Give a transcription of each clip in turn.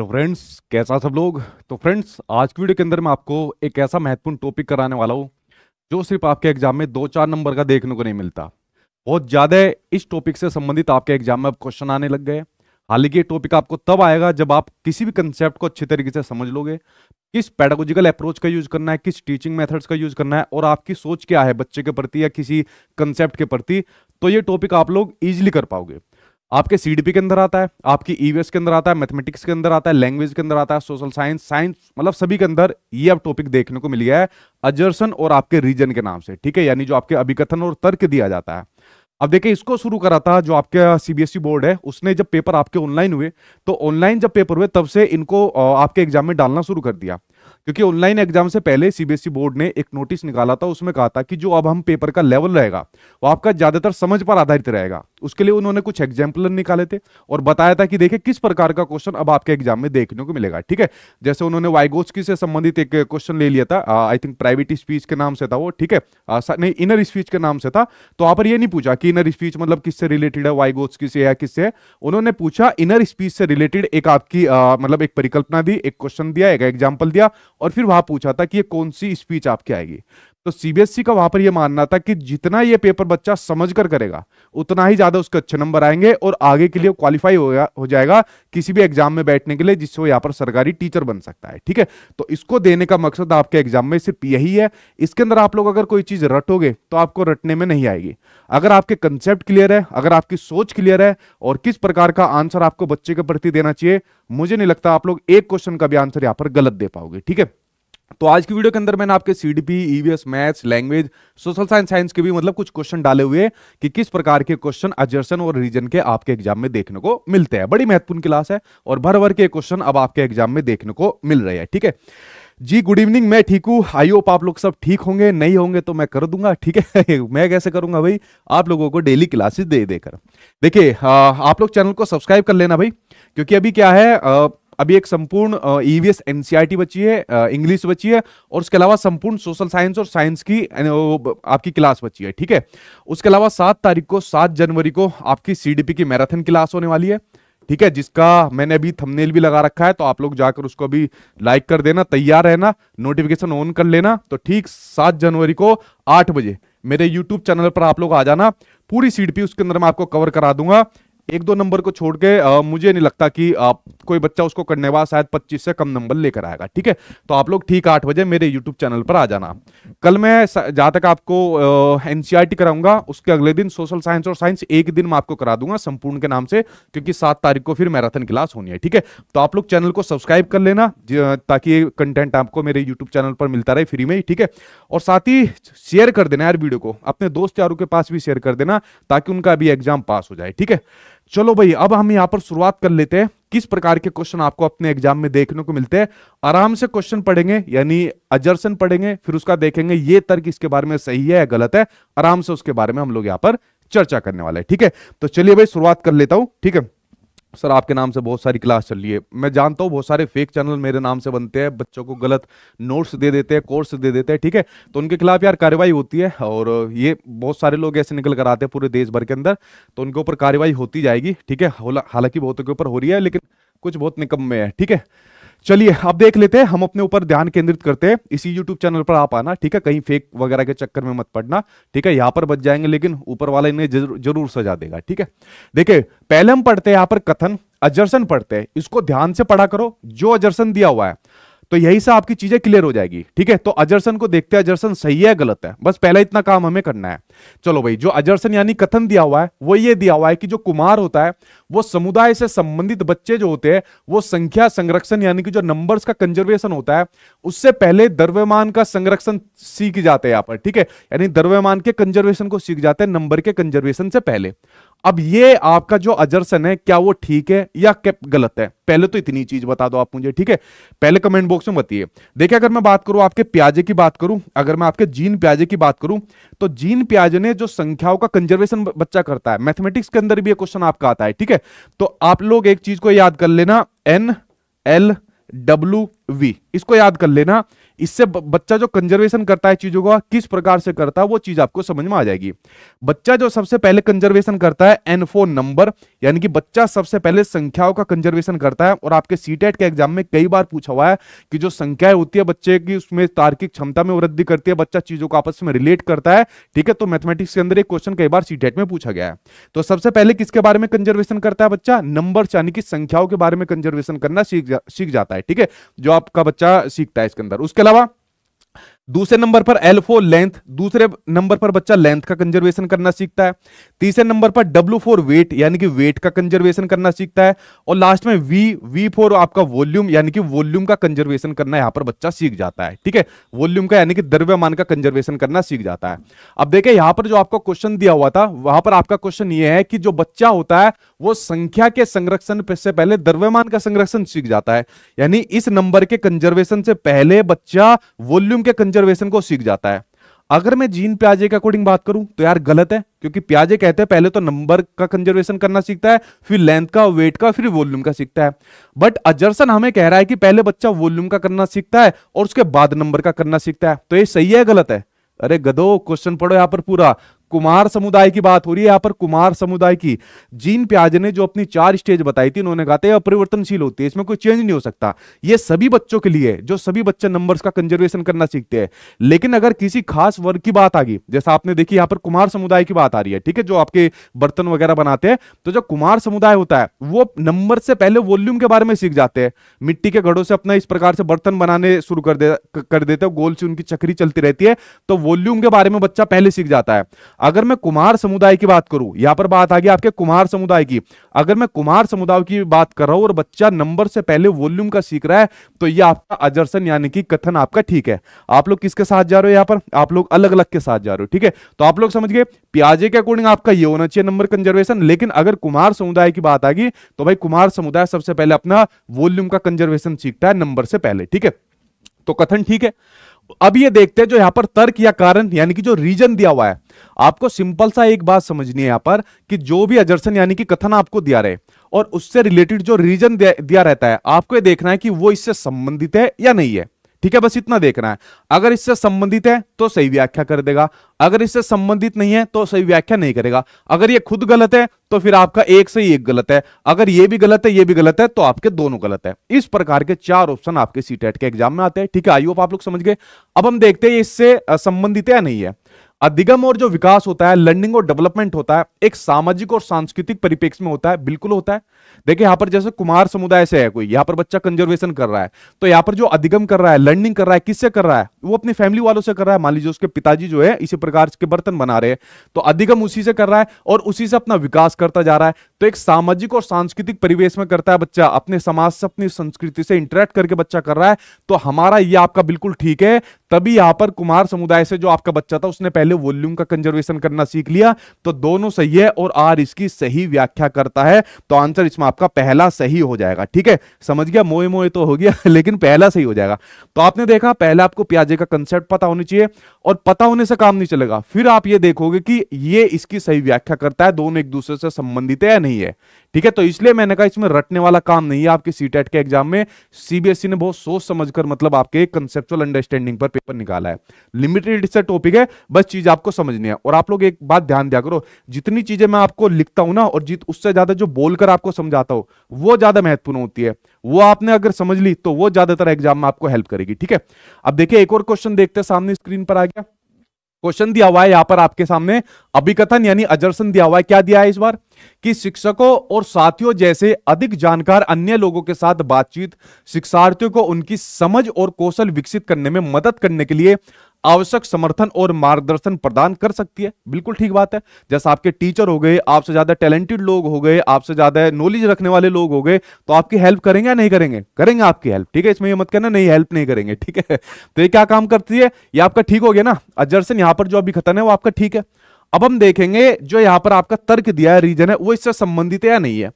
Hello friends कैसा सब लोग तो फ्रेंड्स आज की वीडियो के अंदर मैं आपको एक ऐसा महत्वपूर्ण टॉपिक कराने वाला हूँ जो सिर्फ आपके एग्जाम में दो चार नंबर का देखने को नहीं मिलता बहुत ज़्यादा इस टॉपिक से संबंधित आपके एग्जाम में अब क्वेश्चन आने लग गए हालांकि ये टॉपिक आपको तब आएगा जब आप किसी भी कंसेप्ट को अच्छे तरीके से समझ लोगे किस पैडागोजिकल अप्रोच का यूज करना है किस टीचिंग मेथड्स का यूज करना है और आपकी सोच क्या है बच्चे के प्रति या किसी कंसेप्ट के प्रति तो ये टॉपिक आप लोग ईजिली कर पाओगे आपके सीडीपी के अंदर आता है आपकी ईवीएस e के अंदर आता है मैथमेटिक्स के अंदर आता है लैंग्वेज के अंदर आता है सोशल साइंस साइंस मतलब सभी के अंदर ये अब टॉपिक देखने को मिल गया है अजर्सन और आपके रीजन के नाम से ठीक है यानी जो आपके अभिकथन और तर्क दिया जाता है अब देखिए इसको शुरू करा था जो आपके सीबीएसई बोर्ड e है उसने जब पेपर आपके ऑनलाइन हुए तो ऑनलाइन जब पेपर हुए तब से इनको आपके एग्जाम में डालना शुरू कर दिया क्योंकि ऑनलाइन एग्जाम से पहले सीबीएसई बोर्ड e ने एक नोटिस निकाला था उसमें कहा था कि जो अब हम पेपर का लेवल रहेगा वो आपका ज्यादातर समझ पर आधारित रहेगा उसके लिए उन्होंने कुछ एग्जाम्पल निकाले थे और बताया था कि देखिए किस प्रकार का क्वेश्चन अब आपके एग्जाम में देखने को मिलेगा ठीक है जैसे उन्होंने वाइगोस्की से संबंधित एक क्वेश्चन ले लिया था आई थिंक प्राइवेट स्पीच के नाम से था वो ठीक है नहीं इनर स्पीच के नाम से था तो आप ये नहीं पूछा कि इनर स्पीच मतलब किससे रिलेटेड है वाइगोस्की से या किससे उन्होंने पूछा इनर स्पीच से रिलेटेड एक आपकी मतलब एक परिकल्पना दी एक क्वेश्चन दिया एक एग्जाम्पल दिया और फिर वहां पूछा था कि ये कौन सी स्पीच आपकी आएगी तो सीबीएसई e का वहां पर यह मानना था कि जितना यह पेपर बच्चा समझ कर करेगा उतना ही ज्यादा उसके अच्छे नंबर आएंगे और आगे के लिए क्वालिफाई हो जाएगा किसी भी एग्जाम में बैठने के लिए जिससे वो यहाँ पर सरकारी टीचर बन सकता है ठीक है तो इसको देने का मकसद आपके एग्जाम में सिर्फ यही है इसके अंदर आप लोग अगर कोई चीज रटोगे तो आपको रटने में नहीं आएगी अगर आपके कंसेप्ट क्लियर है अगर आपकी सोच क्लियर है और किस प्रकार का आंसर आपको बच्चे के प्रति देना चाहिए मुझे नहीं लगता आप लोग एक क्वेश्चन का भी आंसर यहाँ पर गलत दे पाओगे ठीक है तो आज की वीडियो के अंदर मैंने आपके C D P EVS maths language social science science के भी मतलब कुछ क्वेश्चन डाले हुए कि किस प्रकार के क्वेश्चन अजर्सन और रीजन के आपके एग्जाम में देखने को मिलते हैं बड़ी महत्वपूर्ण क्लास है और भर भर के क्वेश्चन अब आपके एग्जाम में देखने को मिल रहे हैं ठीक है जी गुड इवनिंग मैं ठीक हूँ आई होप आप लोग सब ठीक होंगे नहीं होंगे तो मैं कर दूंगा ठीक है मैं कैसे करूंगा भाई आप लोगों को डेली क्लासेस दे देकर देखिए आप लोग चैनल को सब्सक्राइब कर लेना भाई क्योंकि अभी क्या है आ, अभी एक संपूर्ण ईवीएस एनसीईआरटी e e बची है इंग्लिश बची है और उसके अलावा संपूर्ण सोशल साइंस और साइंस की आपकी क्लास बची है ठीक है उसके अलावा सात तारीख को सात जनवरी को आपकी सीडीपी की मैराथन क्लास होने वाली है ठीक है जिसका मैंने अभी थंबनेल भी लगा रखा है तो आप लोग जाकर उसको अभी लाइक कर देना तैयार रहना नोटिफिकेशन ऑन कर लेना तो ठीक सात जनवरी को आठ बजे मेरे यूट्यूब चैनल पर आप लोग आ जाना पूरी सीट उसके अंदर मैं आपको कवर करा दूंगा एक दो नंबर को छोड़ के आ, मुझे नहीं लगता कि आ, कोई बच्चा उसको करने वाला शायद पच्चीस से कम नंबर लेकर आएगा ठीक है तो आप लोग ठीक आठ बजे मेरे यूट्यूब चैनल पर आ जाना कल मैं जहाँ तक आपको एनसीआरटी e कराऊंगा उसके अगले दिन सोशल साइंस और साइंस एक दिन मैं आपको करा दूंगा संपूर्ण के नाम से क्योंकि सात तारीख को फिर मैराथन क्लास होनी है ठीक है तो आप लोग चैनल को सब्सक्राइब कर लेना ताकि कंटेंट आपको मेरे यूट्यूब चैनल पर मिलता रहे फ्री में ठीक है और साथ ही शेयर कर देना यार वीडियो को अपने दोस्त यारों के पास भी शेयर कर देना ताकि उनका भी एग्जाम पास हो जाए ठीक है चलो भाई अब हम यहाँ पर शुरुआत कर लेते हैं किस प्रकार के क्वेश्चन आपको अपने एग्जाम में देखने को मिलते हैं आराम से क्वेश्चन पढ़ेंगे यानी अजर्सन पढ़ेंगे फिर उसका देखेंगे ये तर्क इसके बारे में सही है या गलत है आराम से उसके बारे में हम लोग यहाँ पर चर्चा करने वाले हैं ठीक है तो चलिए भाई शुरुआत कर लेता हूं ठीक है सर आपके नाम से बहुत सारी क्लास चल रही है मैं जानता हूँ बहुत सारे फेक चैनल मेरे नाम से बनते हैं बच्चों को गलत नोट्स दे देते हैं कोर्स दे देते हैं ठीक है तो उनके खिलाफ यार कार्रवाई होती है और ये बहुत सारे लोग ऐसे निकल कर आते हैं पूरे देश भर के अंदर तो उनके ऊपर कार्रवाई होती जाएगी ठीक है हालांकि बहुतों के ऊपर हो रही है लेकिन कुछ बहुत निकम में है ठीक है चलिए अब देख लेते हैं हम अपने ऊपर ध्यान केंद्रित करते हैं इसी यूट्यूब चैनल पर आप आना ठीक है कहीं फेक वगैरह के चक्कर में मत पड़ना ठीक है यहां पर बच जाएंगे लेकिन ऊपर वाला इन्हें जरूर, जरूर सजा देगा ठीक है देखिए पहले हम पढ़ते हैं यहां पर कथन अजर्सन पढ़ते हैं इसको ध्यान से पढ़ा करो जो अजर्सन दिया हुआ है तो यही से आपकी चीजें क्लियर हो जाएगी ठीक है तो अजर्सन को देखते हैं अजर्सन सही है गलत है बस पहला इतना काम हमें करना है चलो भाई जो अजर्सन यानी कथन दिया हुआ है वो ये दिया हुआ है कि जो कुमार होता है वो समुदाय से संबंधित बच्चे जो होते हैं वो संख्या संरक्षण यानी कि जो नंबर्स का कंजर्वेशन होता है उससे पहले द्रव्यमान का संरक्षण सीख जाते हैं यहाँ पर ठीक है यानी द्रव्यमान के कंजर्वेशन को सीख जाते हैं नंबर के कंजर्वेशन से पहले अब ये आपका जो अजर्सन है क्या वो ठीक है या गलत है पहले तो इतनी चीज बता दो आप मुझे ठीक है पहले कमेंट बॉक्स में बताइए देखिए अगर मैं बात करूं आपके प्याजे की बात करूं अगर मैं आपके जीन प्याजे की बात करूं तो जीन प्याजे ने जो संख्याओं का कंजर्वेशन बच्चा करता है मैथमेटिक्स के अंदर भी क्वेश्चन आपका आता है ठीक है तो आप लोग एक चीज को याद कर लेना एन एल डब्ल्यू वी इसको याद कर लेना इससे बच्चा जो कंजर्वेशन करता है चीजों का किस प्रकार से करता है वो चीज आपको समझ में आ जाएगी बच्चा जो सबसे पहले कंजर्वेशन करता है एनफो नंबर यानी कि बच्चा सबसे पहले संख्याओं का कंजर्वेशन करता है और आपके सीटेट e के एग्जाम में कई बार पूछा हुआ है कि जो संख्याएं होती है बच्चे की उसमें तार्किक क्षमता में वृद्धि करती है बच्चा चीजों को आपस में रिलेट करता है ठीक है तो मैथमेटिक्स के अंदर एक क्वेश्चन कई बार सीटेट e में पूछा गया है तो सबसे पहले किसके बारे में कंजर्वेशन करता है बच्चा नंबर यानी कि संख्याओं के बारे में कंजर्वेशन करना सीख जाता है ठीक है जो आपका बच्चा सीखता है इसके अंदर उसके अलावा दूसरे नंबर पर एल फोर लेंथ दूसरे नंबर पर बच्चा लेंथ का कंजर्वेशन करना सीखता है तीसरे नंबर पर डब्ल्यू फोर वेट यानी कि वेट का कंजर्वेशन करना सीखता है और लास्ट में वी वी फोर आपका वॉल्यूम यानी कि वॉल्यूम का कंजर्वेशन करना यहां पर बच्चा सीख जाता है ठीक है वॉल्यूम का यानी कि द्रव्यमान का कंजर्वेशन करना सीख जाता है अब देखिए यहां पर जो आपका क्वेश्चन दिया हुआ था वहां पर आपका क्वेश्चन ये है कि जो बच्चा होता है वो संख्या के संरक्षण से पहले द्रव्यमान का संरक्षण सीख जाता है यानी इस नंबर के कंजर्वेशन से पहले बच्चा वॉल्यूम के कंजर्वेशन को सीख जाता है अगर मैं जीन प्याजे के अकॉर्डिंग बात करूं तो यार गलत है क्योंकि प्याजे कहते हैं पहले तो नंबर का कंजर्वेशन करना सीखता है फिर लेंथ का वेट का फिर वॉल्यूम का सीखता है बट अजरसन हमें कह रहा है कि पहले बच्चा वॉल्यूम का करना सीखता है और उसके बाद नंबर का करना सीखता है तो ये सही है गलत है अरे गदो क्वेश्चन पढ़ो यहां पर पूरा कुमार समुदाय की बात हो रही है यहाँ पर कुमार समुदाय की जीन प्याज ने जो अपनी चार स्टेज बताई थी उन्होंने कहा था अपरिवर्तनशील होती है इसमें कोई चेंज नहीं हो सकता ये सभी बच्चों के लिए जो सभी बच्चे नंबर्स का कंजर्वेशन करना सीखते हैं लेकिन अगर किसी खास वर्ग की बात आ गई जैसा आपने देखी यहाँ पर कुमार समुदाय की बात आ रही है ठीक है जो आपके बर्तन वगैरह बनाते हैं तो जो कुमार समुदाय होता है वो नंबर से पहले वॉल्यूम के बारे में सीख जाते हैं मिट्टी के घड़ों से अपना इस प्रकार से बर्तन बनाने शुरू कर दे कर देते हैं गोल से उनकी चक्री चलती रहती है तो वॉल्यूम के बारे में बच्चा पहले सीख जाता है अगर मैं कुमार समुदाय की बात करूं यहां पर बात आ गई आपके कुमार समुदाय की अगर मैं कुमार समुदाय की बात कर रहा हूं और बच्चा नंबर से पहले वॉल्यूम का सीख रहा है तो ये आपका अजर्सन यानी कि कथन आपका ठीक है आप लोग किसके साथ जा रहे हो यहां पर आप लोग अलग अलग के साथ जा रहे हो ठीक है तो आप लोग समझ गए प्याजे के अकॉर्डिंग आपका ये होना चाहिए नंबर कंजर्वेशन लेकिन अगर कुमार समुदाय की बात आ गई तो भाई कुमार समुदाय सबसे पहले अपना वॉल्यूम का कंजर्वेशन सीखता है नंबर से पहले ठीक है तो कथन ठीक है अब ये देखते हैं जो यहां पर तर्क या कारण यानी कि जो रीजन दिया हुआ है आपको सिंपल सा एक बात समझनी है यहाँ पर कि जो भी अजर्सन यानी कि कथन आपको दिया रहे और उससे रिलेटेड जो रीजन दिया रहता है आपको ये देखना है कि वो इससे संबंधित है या नहीं है ठीक है बस इतना देखना है अगर इससे संबंधित है तो सही व्याख्या कर देगा अगर इससे संबंधित नहीं है तो सही व्याख्या नहीं करेगा अगर ये खुद गलत है तो फिर आपका एक से एक गलत है अगर ये भी गलत है ये भी गलत है तो आपके दोनों गलत है इस प्रकार के चार ऑप्शन आपके सीटेट e के एग्जाम में आते हैं ठीक है आइयो आप लोग समझ गए अब हम देखते हैं इससे संबंधित है या नहीं है अधिगम और जो विकास होता है लर्निंग और डेवलपमेंट होता है एक सामाजिक और सांस्कृतिक परिपेक्ष में होता है बिल्कुल होता है देखिए यहां पर जैसे कुमार समुदाय से है कोई यहां पर बच्चा कंजर्वेशन कर रहा है तो यहां पर जो अधिगम कर रहा है लर्निंग कर रहा है किससे कर रहा है वो अपनी फैमिली वालों से कर रहा है मान लीजिए उसके पिताजी जो है इसी प्रकार के बर्तन बना रहे हैं तो अधिगम उसी से कर रहा है और उसी से अपना विकास करता जा रहा है तो एक सामाजिक और सांस्कृतिक परिवेश में करता है बच्चा अपने समाज से अपनी संस्कृति से इंटरेक्ट करके बच्चा कर रहा है तो हमारा ये आपका बिल्कुल ठीक है तभी यहां पर कुमार समुदाय से जो आपका बच्चा था उसने पहले वॉल्यूम का कंजर्वेशन करना सीख लिया तो दोनों सही है और आर इसकी सही व्याख्या करता है तो आंसर इसमें आपका पहला सही हो जाएगा ठीक है समझ गया मोए मोए तो हो गया लेकिन पहला सही हो जाएगा तो आपने देखा पहले आपको प्याजे का कंसेप्ट पता होनी चाहिए और पता होने से काम नहीं चलेगा फिर आप ये देखोगे कि ये इसकी सही व्याख्या करता है दोनों एक दूसरे से संबंधित है या नहीं है ठीक है तो इसलिए मैंने कहा इसमें रटने वाला काम नहीं है आपके सीटेट e के एग्जाम में सीबीएसई e ने बहुत सोच समझकर मतलब आपके कंसेप्चुअल अंडरस्टैंडिंग पर पेपर निकाला है लिमिटेड से टॉपिक है बस चीज आपको समझनी है और आप लोग एक बात ध्यान दिया करो जितनी चीजें मैं आपको लिखता हूं ना और जित उससे ज्यादा जो बोलकर आपको समझाता हूं वो ज्यादा महत्वपूर्ण होती है वो आपने अगर समझ ली तो वो ज्यादातर एग्जाम में आपको हेल्प करेगी ठीक है अब देखिए एक और क्वेश्चन देखते हैं सामने स्क्रीन पर आ गया क्वेश्चन दिया हुआ है यहां पर आपके सामने अभिकथन यानी अजर्सन दिया हुआ है क्या दिया है इस बार कि शिक्षकों और साथियों जैसे अधिक जानकार अन्य लोगों के साथ बातचीत शिक्षार्थियों को उनकी समझ और कौशल विकसित करने में मदद करने के लिए आवश्यक समर्थन और मार्गदर्शन प्रदान कर सकती है बिल्कुल ठीक बात है जैसे आपके टीचर हो गए आपसे ज्यादा टैलेंटेड लोग हो गए आपसे ज्यादा नॉलेज रखने वाले लोग हो गए तो आपकी हेल्प करेंगे या नहीं करेंगे करेंगे आपकी हेल्प ठीक है इसमें ये मत कहना नहीं हेल्प नहीं करेंगे ठीक है तो ये क्या काम करती है ये आपका ठीक हो गया ना अजर्सन यहां पर जो अभी खतन है वो आपका ठीक है अब हम देखेंगे जो यहां पर आपका तर्क दिया है रीजन है वो इससे संबंधित है या नहीं है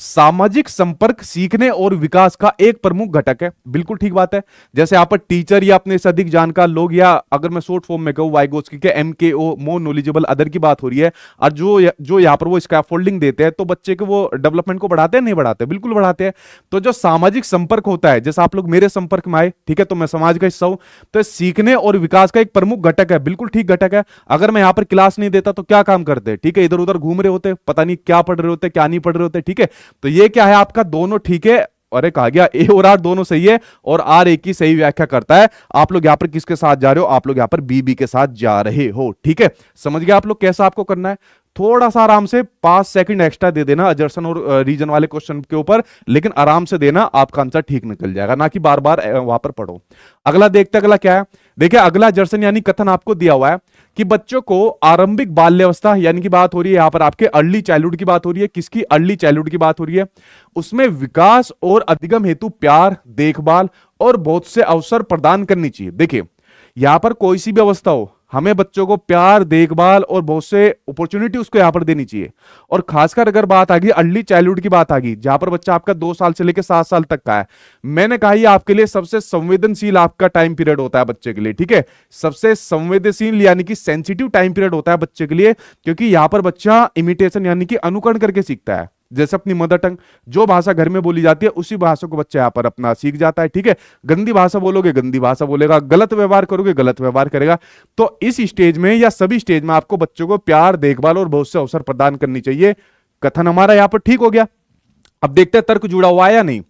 सामाजिक संपर्क सीखने और विकास का एक प्रमुख घटक है बिल्कुल ठीक बात है जैसे आप पर टीचर या अपने से अधिक जानकार लोग या अगर मैं शॉर्ट फॉर्म में कहूँ वाइगोस की एम के ओ मोर नॉलेजेबल अदर की बात हो रही है और जो जो यहाँ पर वो स्कैफोल्डिंग देते हैं तो बच्चे के वो डेवलपमेंट को बढ़ाते हैं नहीं बढ़ाते है? बिल्कुल बढ़ाते हैं तो जो सामाजिक संपर्क होता है जैसे आप लोग मेरे संपर्क में आए ठीक है तो मैं समाज का हिस्सा हूं तो सीखने और विकास का एक प्रमुख घटक है बिल्कुल ठीक घटक है अगर मैं यहाँ पर क्लास नहीं देता तो क्या काम करते ठीक है इधर उधर घूम रहे होते पता नहीं क्या पढ़ रहे होते क्या नहीं पढ़ रहे होते ठीक है तो ये क्या है आपका दोनों ठीक है और एक आ गया ए और आर दोनों सही है और आर ए की सही व्याख्या करता है आप लोग यहां पर किसके साथ जा रहे हो आप लोग यहां पर बी बी के साथ जा रहे हो ठीक है समझ गया आप लोग कैसा आपको करना है थोड़ा सा आराम से पांच सेकंड एक्स्ट्रा दे देना अजर्सन और रीजन वाले क्वेश्चन के ऊपर लेकिन आराम से देना आपका आंसर ठीक निकल जाएगा ना कि बार बार वहां पर पढ़ो अगला देखते अगला क्या है देखिए अगला अजर्सन यानी कथन आपको दिया हुआ है कि बच्चों को आरंभिक बाल्यावस्था यानी कि बात हो रही है यहां पर आपके अर्ली चाइल्डहुड की बात हो रही है किसकी अर्ली चाइल्डहुड की बात हो रही है उसमें विकास और अधिगम हेतु प्यार देखभाल और बहुत से अवसर प्रदान करनी चाहिए देखिए यहां पर कोई सी भी अवस्था हो हमें बच्चों को प्यार देखभाल और बहुत से अपॉर्चुनिटी उसको यहाँ पर देनी चाहिए और खासकर अगर बात आ गई अर्ली चाइल्डहुड की बात आ गई जहां पर बच्चा आपका दो साल से लेकर सात साल तक का है मैंने कहा ये आपके लिए सबसे संवेदनशील आपका टाइम पीरियड होता है बच्चे के लिए ठीक है सबसे संवेदनशील यानी कि सेंसिटिव टाइम पीरियड होता है बच्चे के लिए क्योंकि यहाँ पर बच्चा इमिटेशन यानी कि अनुकरण करके सीखता है जैसे अपनी मदर टंग जो भाषा घर में बोली जाती है उसी भाषा को बच्चा यहाँ पर अपना सीख जाता है ठीक है गंदी भाषा बोलोगे गंदी भाषा बोलेगा गलत व्यवहार करोगे गलत व्यवहार करेगा तो इस स्टेज में या सभी स्टेज में आपको बच्चों को प्यार देखभाल और बहुत से अवसर प्रदान करनी चाहिए कथन हमारा यहाँ पर ठीक हो गया अब देखते हैं तर्क जुड़ा हुआ है या नहीं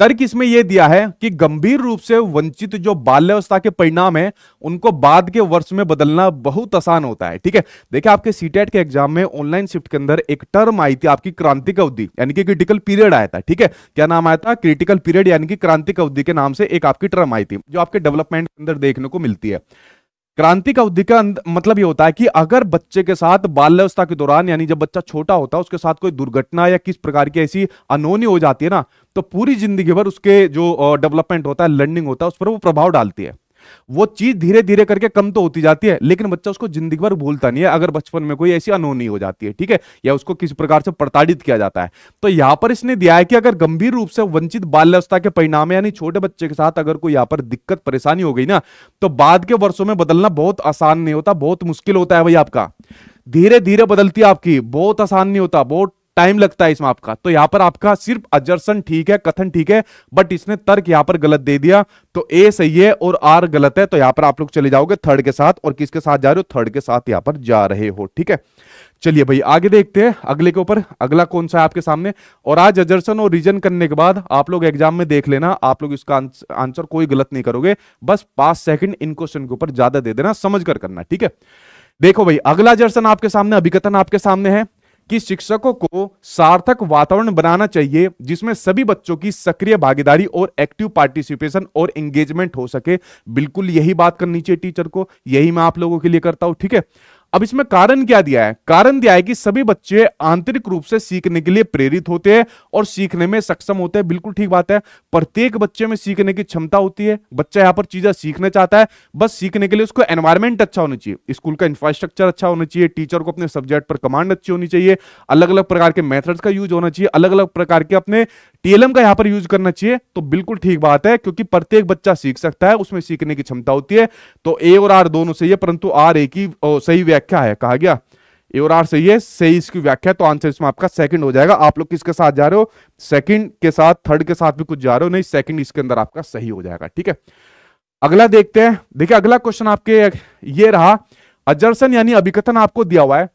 तर्क इसमें यह दिया है कि गंभीर रूप से वंचित जो बाल्यावस्था के परिणाम है उनको बाद के वर्ष में बदलना बहुत आसान होता है ठीक है देखिए आपके सीटेट के एग्जाम में ऑनलाइन शिफ्ट के अंदर एक टर्म आई थी आपकी क्रांतिक अवधि यानी कि क्रिटिकल पीरियड आया था ठीक है क्या नाम आया था क्रिटिकल पीरियड यानी कि क्रांतिक अवधि के नाम से एक आपकी टर्म आई थी जो आपके डेवलपमेंट के अंदर देखने को मिलती है क्रांति का अवधि का मतलब ये होता है कि अगर बच्चे के साथ बाल्यावस्था के दौरान यानी जब बच्चा छोटा होता है उसके साथ कोई दुर्घटना या किस प्रकार की ऐसी अनोनी हो जाती है ना तो पूरी जिंदगी भर उसके जो डेवलपमेंट होता है लर्निंग होता है उस पर वो प्रभाव डालती है वो चीज धीरे धीरे करके कम तो होती जाती है लेकिन बच्चा उसको जिंदगी भर भूलता नहीं है अगर बचपन में कोई ऐसी अनहोनी हो जाती है ठीक है या उसको किस प्रकार से प्रताड़ित किया जाता है तो यहां पर इसने दिया है कि अगर गंभीर रूप से वंचित बाल्यवस्था के परिणाम यानी छोटे बच्चे के साथ अगर कोई यहां पर दिक्कत परेशानी हो गई ना तो बाद के वर्षों में बदलना बहुत आसान नहीं होता बहुत मुश्किल होता है भाई आपका धीरे धीरे बदलती है आपकी बहुत आसान नहीं होता बहुत टाइम लगता है इसमें आपका तो यहां पर आपका सिर्फ अजर्सन ठीक है कथन ठीक है बट इसने तर्क यहां पर गलत दे दिया तो ए सही है और आर गलत है तो यहां पर आप लोग चले जाओगे थर्ड के साथ और किसके साथ जा रहे हो थर्ड के साथ यहां पर जा रहे हो ठीक है चलिए भाई आगे देखते हैं अगले के ऊपर अगला कौन सा है आपके सामने और आज अजर्सन और रीजन करने के बाद आप लोग एग्जाम में देख लेना आप लोग इसका आंसर कोई गलत नहीं करोगे बस पांच सेकंड इन क्वेश्चन के ऊपर ज्यादा दे देना समझ कर करना ठीक है देखो भाई अगला जर्सन आपके सामने अभिकथन आपके सामने है कि शिक्षकों को सार्थक वातावरण बनाना चाहिए जिसमें सभी बच्चों की सक्रिय भागीदारी और एक्टिव पार्टिसिपेशन और एंगेजमेंट हो सके बिल्कुल यही बात करनी चाहिए टीचर को यही मैं आप लोगों के लिए करता हूं ठीक है अब इसमें कारण क्या दिया है कारण दिया है कि सभी बच्चे आंतरिक रूप से सीखने के लिए प्रेरित होते हैं और सीखने में सक्षम होते हैं बिल्कुल ठीक बात है प्रत्येक बच्चे में सीखने की क्षमता होती है बच्चा यहाँ पर चीजें सीखना चाहता है बस सीखने के लिए उसको एनवायरमेंट अच्छा होना चाहिए स्कूल का इंफ्रास्ट्रक्चर अच्छा होना चाहिए टीचर को अपने सब्जेक्ट पर कमांड अच्छी होनी चाहिए अलग अलग प्रकार के मेथड का यूज होना चाहिए अलग अलग प्रकार के अपने टीएलएम का यहाँ पर यूज करना चाहिए तो बिल्कुल ठीक बात है क्योंकि प्रत्येक बच्चा सीख सकता है उसमें सीखने की क्षमता होती है तो ए और आर दोनों सही है परंतु आर ए की सही व्याख्या व्याख्या है कहा गया आर सही है सही इसकी व्याख्या तो आंसर इसमें आपका सेकंड हो जाएगा आप लोग किसके साथ जा रहे हो सेकंड के साथ थर्ड के साथ भी कुछ जा रहे हो नहीं सेकंड इसके अंदर आपका सही हो जाएगा ठीक है अगला देखते हैं देखिए अगला क्वेश्चन आपके ये रहा अजर्सन यानी अभिकथन आपको दिया हुआ है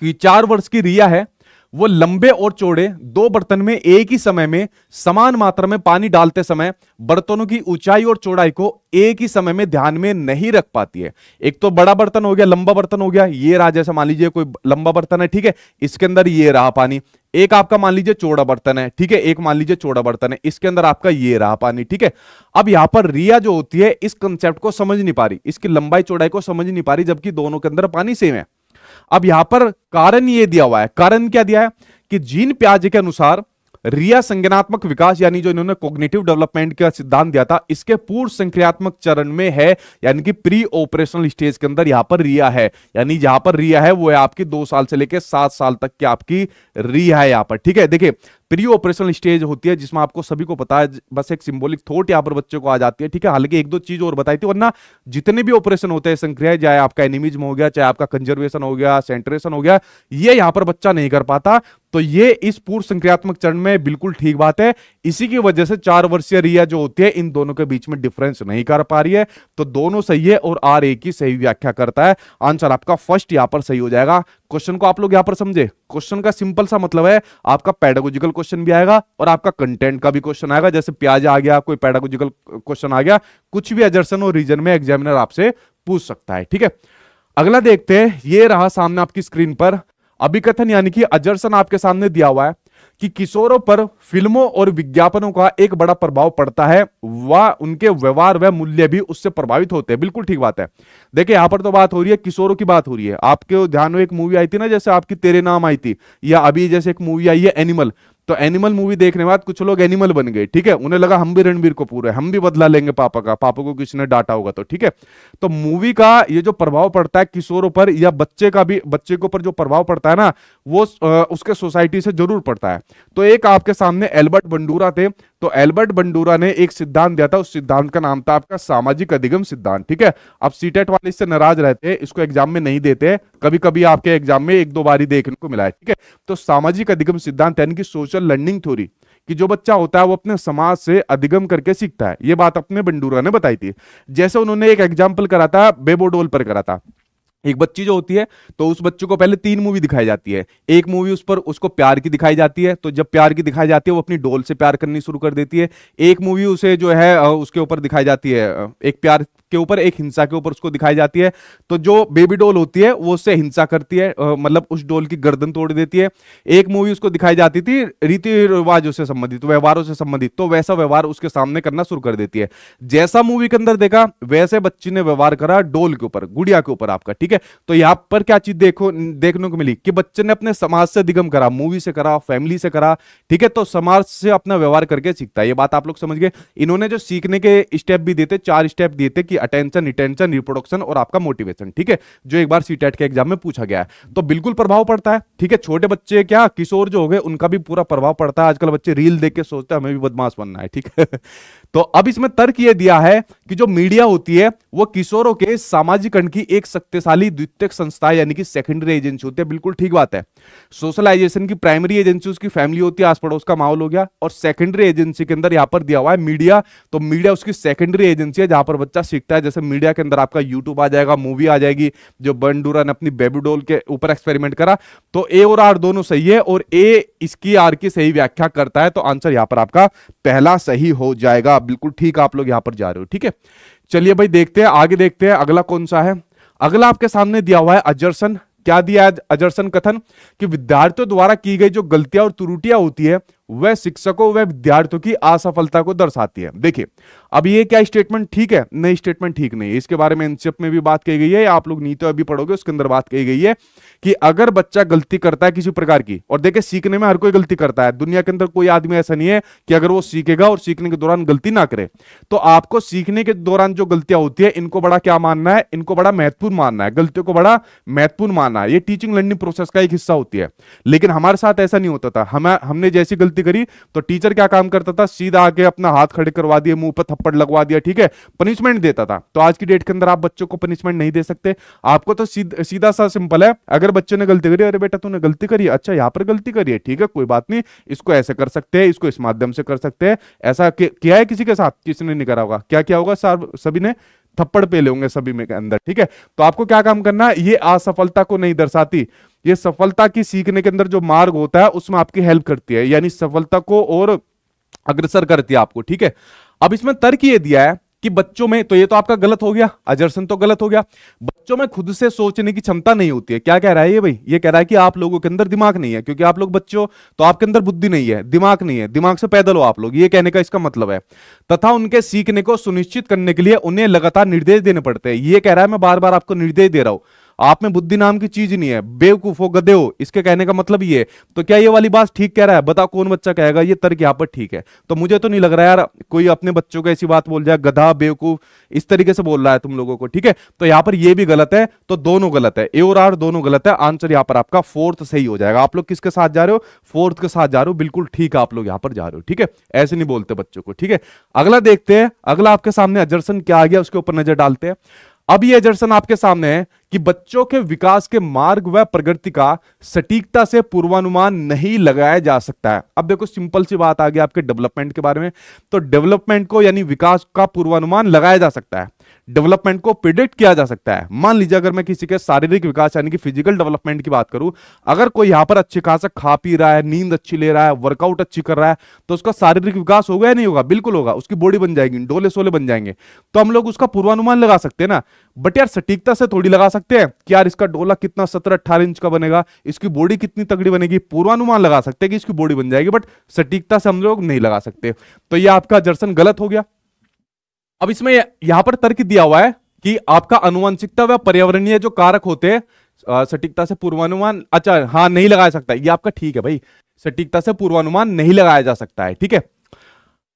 कि चार वर्ष की रिया है वो लंबे और चौड़े दो बर्तन में एक ही समय में समान मात्रा में पानी डालते समय बर्तनों की ऊंचाई और चौड़ाई को एक ही समय में ध्यान में नहीं रख पाती है एक तो बड़ा बर्तन हो गया लंबा बर्तन हो गया ये रहा जैसा मान लीजिए कोई लंबा बर्तन है ठीक है इसके अंदर ये रहा पानी एक आपका मान लीजिए चौड़ा बर्तन है ठीक है एक मान लीजिए चौड़ा बर्तन है इसके अंदर आपका ये रहा पानी ठीक है अब यहां पर रिया जो होती है इस कंसेप्ट को समझ नहीं पा रही इसकी लंबाई चौड़ाई को समझ नहीं पा रही जबकि दोनों के अंदर पानी सेम है अब यहां पर कारण ये दिया हुआ है कारण क्या दिया है कि जीन प्याज के अनुसार रिया संज्ञानात्मक विकास यानी जो इन्होंने कोग्नेटिव डेवलपमेंट का सिद्धांत दिया था इसके पूर्व संक्रियात्मक चरण में है यानी कि प्री ऑपरेशनल स्टेज के अंदर यहां पर रिया है यानी जहां पर रिया है वो है आपकी दो साल से लेकर सात साल तक की आपकी रिहा यहाँ पर ठीक है देखिए प्री ऑपरेशन स्टेज होती है जिसमें आपको सभी को पता है बस एक सिंबॉलिक थोट यहाँ पर बच्चों को आ जाती है ठीक है हालांकि एक दो चीज और बताई थी वरना जितने भी ऑपरेशन होते हैं संक्रिया चाहे आपका एनिमिज हो गया चाहे आपका कंजर्वेशन हो गया सेंट्रेशन हो गया ये यहाँ पर बच्चा नहीं कर पाता तो ये इस पूर्व संक्रियात्मक चरण में बिल्कुल ठीक बात है इसी की वजह से चार वर्षीय रिया जो होती है इन दोनों के बीच में डिफरेंस नहीं कर पा रही है तो दोनों सही है और आर ए की सही व्याख्या करता है आंसर आपका फर्स्ट यहां पर सही हो जाएगा क्वेश्चन को आप लोग यहां पर समझे क्वेश्चन का सिंपल सा मतलब है आपका पैडागोजिकल क्वेश्चन भी आएगा और आपका कंटेंट का भी क्वेश्चन आएगा जैसे प्याज आ गया कोई पैडागोजिकल क्वेश्चन आ गया कुछ भी एजर्सन और रीजन में एग्जामिनर आपसे पूछ सकता है ठीक है अगला देखते हैं ये रहा सामने आपकी स्क्रीन पर अभिकथन यानी कि अजर्सन आपके सामने दिया हुआ है कि किशोरों पर फिल्मों और विज्ञापनों का एक बड़ा प्रभाव पड़ता है व उनके व्यवहार व मूल्य भी उससे प्रभावित होते हैं बिल्कुल ठीक बात है देखिए यहां पर तो बात हो रही है किशोरों की बात हो रही है आपके ध्यान में एक मूवी आई थी ना जैसे आपकी तेरे नाम आई थी या अभी जैसे एक मूवी आई है एनिमल तो एनिमल मूवी देखने के बाद कुछ लोग एनिमल बन गए ठीक है उन्हें लगा हम भी रणबीर कपूर है हम भी बदला लेंगे पापा का पापा को किसी ने डांटा होगा तो ठीक है तो मूवी का ये जो प्रभाव पड़ता है किशोरों पर या बच्चे का भी बच्चे के ऊपर जो प्रभाव पड़ता है ना वो उसके सोसाइटी से जरूर पड़ता है तो एक आपके सामने एल्बर्ट बंडूरा थे तो एल्बर्ट बंडूरा ने एक सिद्धांत दिया था उस सिद्धांत का नाम था आपका सामाजिक अधिगम सिद्धांत ठीक है अब सीटेट e वाले इससे नाराज रहते हैं इसको एग्जाम में नहीं देते हैं कभी कभी आपके एग्जाम में एक दो बारी देखने को मिला है ठीक है तो सामाजिक अधिगम सिद्धांत यानी कि सोशल लर्निंग थ्योरी कि जो बच्चा होता है वो अपने समाज से अधिगम करके सीखता है ये बात अपने बंडूरा ने बताई थी जैसे उन्होंने एक एग्जाम्पल करा था बेबोडोल पर करा था एक बच्ची जो होती है तो उस बच्चे को पहले तीन मूवी दिखाई जाती है एक मूवी उस पर उसको प्यार की दिखाई जाती है तो जब प्यार की दिखाई जाती है वो अपनी डोल से प्यार करनी शुरू कर देती है एक मूवी उसे जो है उसके ऊपर दिखाई जाती है एक प्यार के ऊपर एक हिंसा के ऊपर उसको दिखाई जाती है तो जो बेबी डोल होती है वो उससे हिंसा करती है मतलब उस डोल की गर्दन तोड़ देती है एक मूवी उसको दिखाई जाती थी रीति रिवाजों से संबंधित व्यवहारों से संबंधित तो वैसा व्यवहार उसके सामने करना शुरू कर देती है जैसा मूवी के अंदर देखा वैसे बच्ची ने व्यवहार करा डोल के ऊपर गुड़िया के ऊपर आपका ठीक है तो यहां पर क्या चीज देखो देखने को मिली कि बच्चे ने अपने समाज से अधिगम करा मूवी से करा फैमिली से करा ठीक है तो समाज से अपना व्यवहार करके सीखता है ये बात आप लोग समझ गए इन्होंने जो सीखने के स्टेप भी देते चार स्टेप दिए थे कि की अटेंशन रिटेंशन रिप्रोडक्शन और आपका मोटिवेशन ठीक है जो एक बार सी e के एग्जाम में पूछा गया है तो बिल्कुल प्रभाव पड़ता है ठीक है छोटे बच्चे क्या किशोर जो हो गए उनका भी पूरा प्रभाव पड़ता है आजकल बच्चे रील देख के सोचते हैं हमें भी बदमाश बनना है ठीक है तो अब इसमें तर्क यह दिया है कि जो मीडिया होती है वो किशोरों के सामाजिकरण की एक शक्तिशाली द्वितीय संस्था यानी कि सेकेंडरी एजेंसी होती है बिल्कुल ठीक बात है सोशलाइजेशन की प्राइमरी एजेंसी उसकी फैमिली होती है आस पड़ोस का माहौल हो गया और सेकेंडरी एजेंसी के अंदर यहां पर दिया हुआ है मीडिया तो मीडिया उसकी सेकेंडरी एजेंसी है जहां पर बच्चा सीखता है जैसे मीडिया के अंदर आपका यूट्यूब आ जाएगा मूवी आ जाएगी जो बनडूरा ने अपनी बेबीडोल के ऊपर एक्सपेरिमेंट करा तो ए और आर दोनों सही है और ए इसकी आर की सही व्याख्या करता है तो आंसर यहां पर आपका पहला सही हो जाएगा होगा बिल्कुल ठीक आप लोग यहां पर जा रहे हो ठीक है चलिए भाई देखते हैं आगे देखते हैं अगला कौन सा है अगला आपके सामने दिया हुआ है अजरसन क्या दिया है अजरसन कथन कि विद्यार्थियों द्वारा की गई जो गलतियां और त्रुटियां होती है वह शिक्षकों व विद्यार्थियों की असफलता को दर्शाती है देखिए अब ये क्या स्टेटमेंट ठीक है नहीं स्टेटमेंट ठीक नहीं है इसके बारे में एनसीएफ में भी बात कही गई है आप लोग नीति अभी पढ़ोगे उसके अंदर बात कही गई है कि अगर बच्चा गलती करता है किसी प्रकार की और देखिए सीखने में हर कोई गलती करता है दुनिया के अंदर कोई आदमी ऐसा नहीं है कि अगर वो सीखेगा और सीखने के दौरान गलती ना करे तो आपको सीखने के दौरान जो गलतियां होती है इनको बड़ा क्या मानना है इनको बड़ा महत्वपूर्ण मानना है गलतियों को बड़ा महत्वपूर्ण मानना है ये टीचिंग लर्निंग प्रोसेस का एक हिस्सा होती है लेकिन हमारे साथ ऐसा नहीं होता था हमें हमने जैसी गलती गलती करी तो टीचर क्या काम करता था सीधा आके अपना हाथ खड़े करवा दिया मुंह पर थप्पड़ लगवा दिया ठीक है पनिशमेंट देता था तो आज की डेट के अंदर आप बच्चों को पनिशमेंट नहीं दे सकते आपको तो सीधा सा सिंपल है अगर बच्चे ने गलती करी अरे बेटा तूने गलती करी अच्छा यहाँ पर गलती करी है ठीक है कोई बात नहीं इसको ऐसे कर सकते हैं इसको इस माध्यम से कर सकते हैं ऐसा किया है किसी के साथ किसी ने नहीं करा होगा क्या क्या होगा सभी ने थप्पड़ पेले होंगे सभी में के अंदर ठीक है तो आपको क्या काम करना है ये असफलता को नहीं दर्शाती ये सफलता की सीखने के अंदर जो मार्ग होता है उसमें आपकी हेल्प करती है यानी सफलता को और अग्रसर करती है आपको ठीक है अब इसमें तर्क ये दिया है कि बच्चों में तो ये तो आपका गलत हो गया अजर्सन तो गलत हो गया बच्चों में खुद से सोचने की क्षमता नहीं होती है क्या कह रहा है ये भाई ये कह रहा है कि आप लोगों के अंदर दिमाग नहीं है क्योंकि आप लोग बच्चे तो आपके अंदर बुद्धि नहीं है दिमाग नहीं है दिमाग से पैदल हो आप लोग ये कहने का इसका मतलब है तथा उनके सीखने को सुनिश्चित करने के लिए उन्हें लगातार निर्देश देने पड़ते हैं ये कह रहा है मैं बार बार आपको निर्देश दे रहा हूं आप में बुद्धि नाम की चीज नहीं है बेवकूफ हो गधे हो इसके कहने का मतलब ये तो क्या ये वाली बात ठीक कह रहा है बताओ कौन बच्चा कहेगा ये तर्क यहाँ पर ठीक है तो मुझे तो नहीं लग रहा यार कोई अपने बच्चों को ऐसी बात बोल जाए गधा बेवकूफ इस तरीके से बोल रहा है तुम लोगों को ठीक है तो यहाँ पर यह भी गलत है तो दोनों गलत है ए और आर दोनों गलत है आंसर यहाँ पर आपका फोर्थ सही हो जाएगा आप लोग किसके साथ जा रहे हो फोर्थ के साथ जा रहे हो बिल्कुल ठीक है आप लोग यहाँ पर जा रहे हो ठीक है ऐसे नहीं बोलते बच्चों को ठीक है अगला देखते हैं अगला आपके सामने अजरसन क्या आ गया उसके ऊपर नजर डालते हैं अब यह एजर्सन आपके सामने है कि बच्चों के विकास के मार्ग व प्रगति का सटीकता से पूर्वानुमान नहीं लगाया जा सकता है अब देखो सिंपल सी बात आ गई आपके डेवलपमेंट के बारे में तो डेवलपमेंट को यानी विकास का पूर्वानुमान लगाया जा सकता है डेवलपमेंट को प्रिडिक्ट किया जा सकता है मान लीजिए अगर मैं किसी के शारीरिक विकास यानी कि फिजिकल डेवलपमेंट की बात करूं अगर कोई यहां पर अच्छे खासा खा पी रहा है नींद अच्छी ले रहा है वर्कआउट अच्छी कर रहा है तो उसका शारीरिक विकास होगा या नहीं होगा बिल्कुल होगा उसकी बॉडी बन जाएगी डोले सोले बन जाएंगे तो हम लोग उसका पूर्वानुमान लगा सकते हैं ना बट यार सटीकता से थोड़ी लगा सकते हैं कि यार इसका डोला कितना सत्रह अट्ठारह इंच का बनेगा इसकी बॉडी कितनी तगड़ी बनेगी पूर्वानुमान लगा सकते हैं कि इसकी बॉडी बन जाएगी बट सटीकता से हम लोग नहीं लगा सकते तो यह आपका जर्सन गलत हो गया अब इसमें यहां पर तर्क दिया हुआ है कि आपका अनुवंशिकता व पर्यावरणीय जो कारक होते हैं सटीकता से पूर्वानुमान अच्छा हाँ नहीं लगाया सकता ये आपका ठीक है भाई सटीकता से पूर्वानुमान नहीं लगाया जा सकता है ठीक है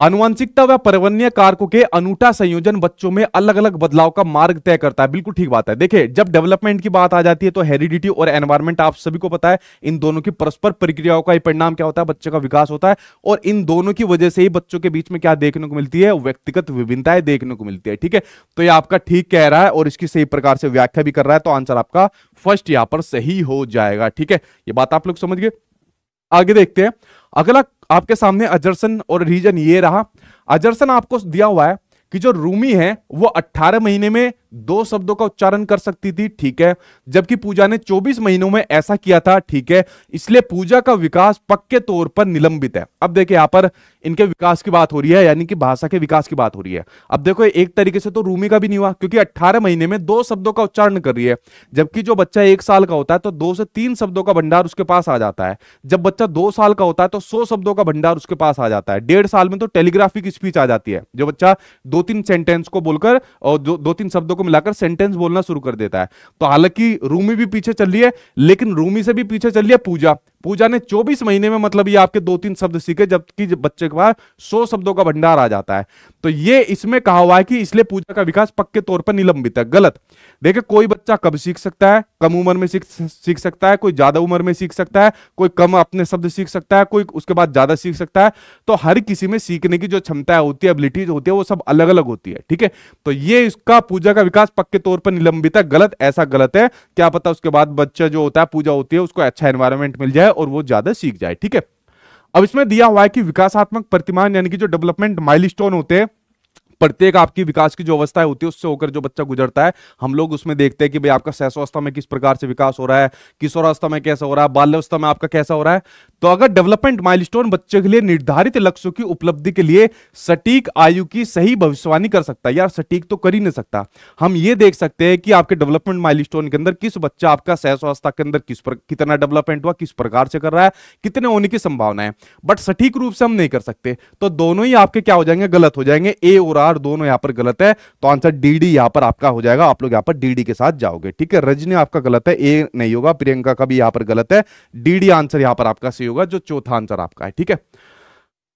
अनुवांशिकता व परवन्य कारकों के अनूठा संयोजन बच्चों में अलग अलग बदलाव का मार्ग तय करता है बिल्कुल ठीक बात है देखिए जब डेवलपमेंट की बात आ जाती है तो हेरिडिटी और एनवायरमेंट आप सभी को पता है इन दोनों की परस्पर प्रक्रियाओं का परिणाम क्या होता है बच्चे का विकास होता है और इन दोनों की वजह से ही बच्चों के बीच में क्या देखने को मिलती है व्यक्तिगत विभिन्नताएं देखने को मिलती है ठीक है तो ये आपका ठीक कह रहा है और इसकी सही प्रकार से व्याख्या भी कर रहा है तो आंसर आपका फर्स्ट यहां पर सही हो जाएगा ठीक है ये बात आप लोग समझ गए आगे देखते हैं अगला आपके सामने अजरसन और रीजन ये रहा अजरसन आपको दिया हुआ है कि जो रूमी है वो 18 महीने में दो शब्दों का उच्चारण कर सकती थी ठीक है जबकि पूजा ने 24 महीनों में ऐसा किया था ठीक है इसलिए पूजा का विकास पक्के तौर पर निलंबित है अब देखिए यहां पर इनके विकास की बात हो रही है यानी कि भाषा के विकास की बात हो रही है अब देखो एक तरीके से तो रूमी का भी नहीं हुआ क्योंकि अट्ठारह महीने में दो शब्दों का उच्चारण कर रही है जबकि जो बच्चा एक साल का होता है तो दो से तीन शब्दों का भंडार उसके पास आ जाता है जब बच्चा दो साल का होता है तो सौ शब्दों का भंडार उसके पास आ जाता है डेढ़ साल में तो टेलीग्राफिक स्पीच आ जाती है जो बच्चा दो तीन सेंटेंस को बोलकर और दो तीन शब्दों को मिलाकर सेंटेंस बोलना शुरू कर देता है तो हालांकि रूमी भी पीछे चल रही है लेकिन रूमी से भी पीछे चल रही है पूजा पूजा ने 24 महीने में मतलब ये आपके दो तीन शब्द सीखे जबकि जब बच्चे के पास 100 शब्दों का भंडार आ जाता है तो ये इसमें कहा हुआ है कि इसलिए पूजा का विकास पक्के तौर पर निलंबित है गलत देखिए कोई बच्चा कब सीख सकता है कम उम्र में सीख सीख सकता है कोई ज्यादा उम्र में सीख सकता है कोई कम अपने शब्द सीख सकता है कोई उसके बाद ज्यादा सीख सकता है तो हर किसी में सीखने की जो क्षमता होती है एबिलिटीज होती है वो सब अलग अलग होती है ठीक है तो ये इसका पूजा का विकास पक्के तौर पर निलंबित है गलत ऐसा गलत है क्या पता उसके बाद बच्चा जो होता है पूजा होती है उसको अच्छा एनवायरमेंट मिल जाए जाए और वो ज्यादा सीख जाए ठीक है अब इसमें दिया हुआ है कि विकासात्मक प्रतिमान यानी कि जो डेवलपमेंट माइलस्टोन होते हैं प्रत्येक आपकी विकास की जो अवस्था होती है उससे होकर जो बच्चा गुजरता है हम लोग उसमें देखते हैं कि भाई आपका अवस्था में किस प्रकार से विकास हो रहा है किशोरावस्था में कैसा हो रहा है बाल्यवस्था में आपका कैसा हो रहा है तो अगर डेवलपमेंट माइल बच्चे के लिए निर्धारित लक्ष्यों की उपलब्धि के लिए सटीक आयु की सही भविष्यवाणी कर सकता है यार सटीक तो कर ही नहीं सकता हम ये देख सकते हैं कि आपके डेवलपमेंट माइल के अंदर किस बच्चा आपका अवस्था के अंदर किस कितना डेवलपमेंट हुआ किस प्रकार से कर रहा है कितने होने की संभावना है बट सटीक रूप से हम नहीं कर सकते तो दोनों ही आपके क्या हो जाएंगे गलत हो जाएंगे ए और आर आर दोनों यहां पर गलत है तो आंसर डी डी यहाँ पर आपका हो जाएगा आप लोग यहां पर डी डी के साथ जाओगे ठीक है रजनी आपका गलत है ए नहीं होगा प्रियंका का भी यहां पर गलत है डी डी आंसर यहां पर आपका सही होगा जो चौथा आंसर आपका है ठीक है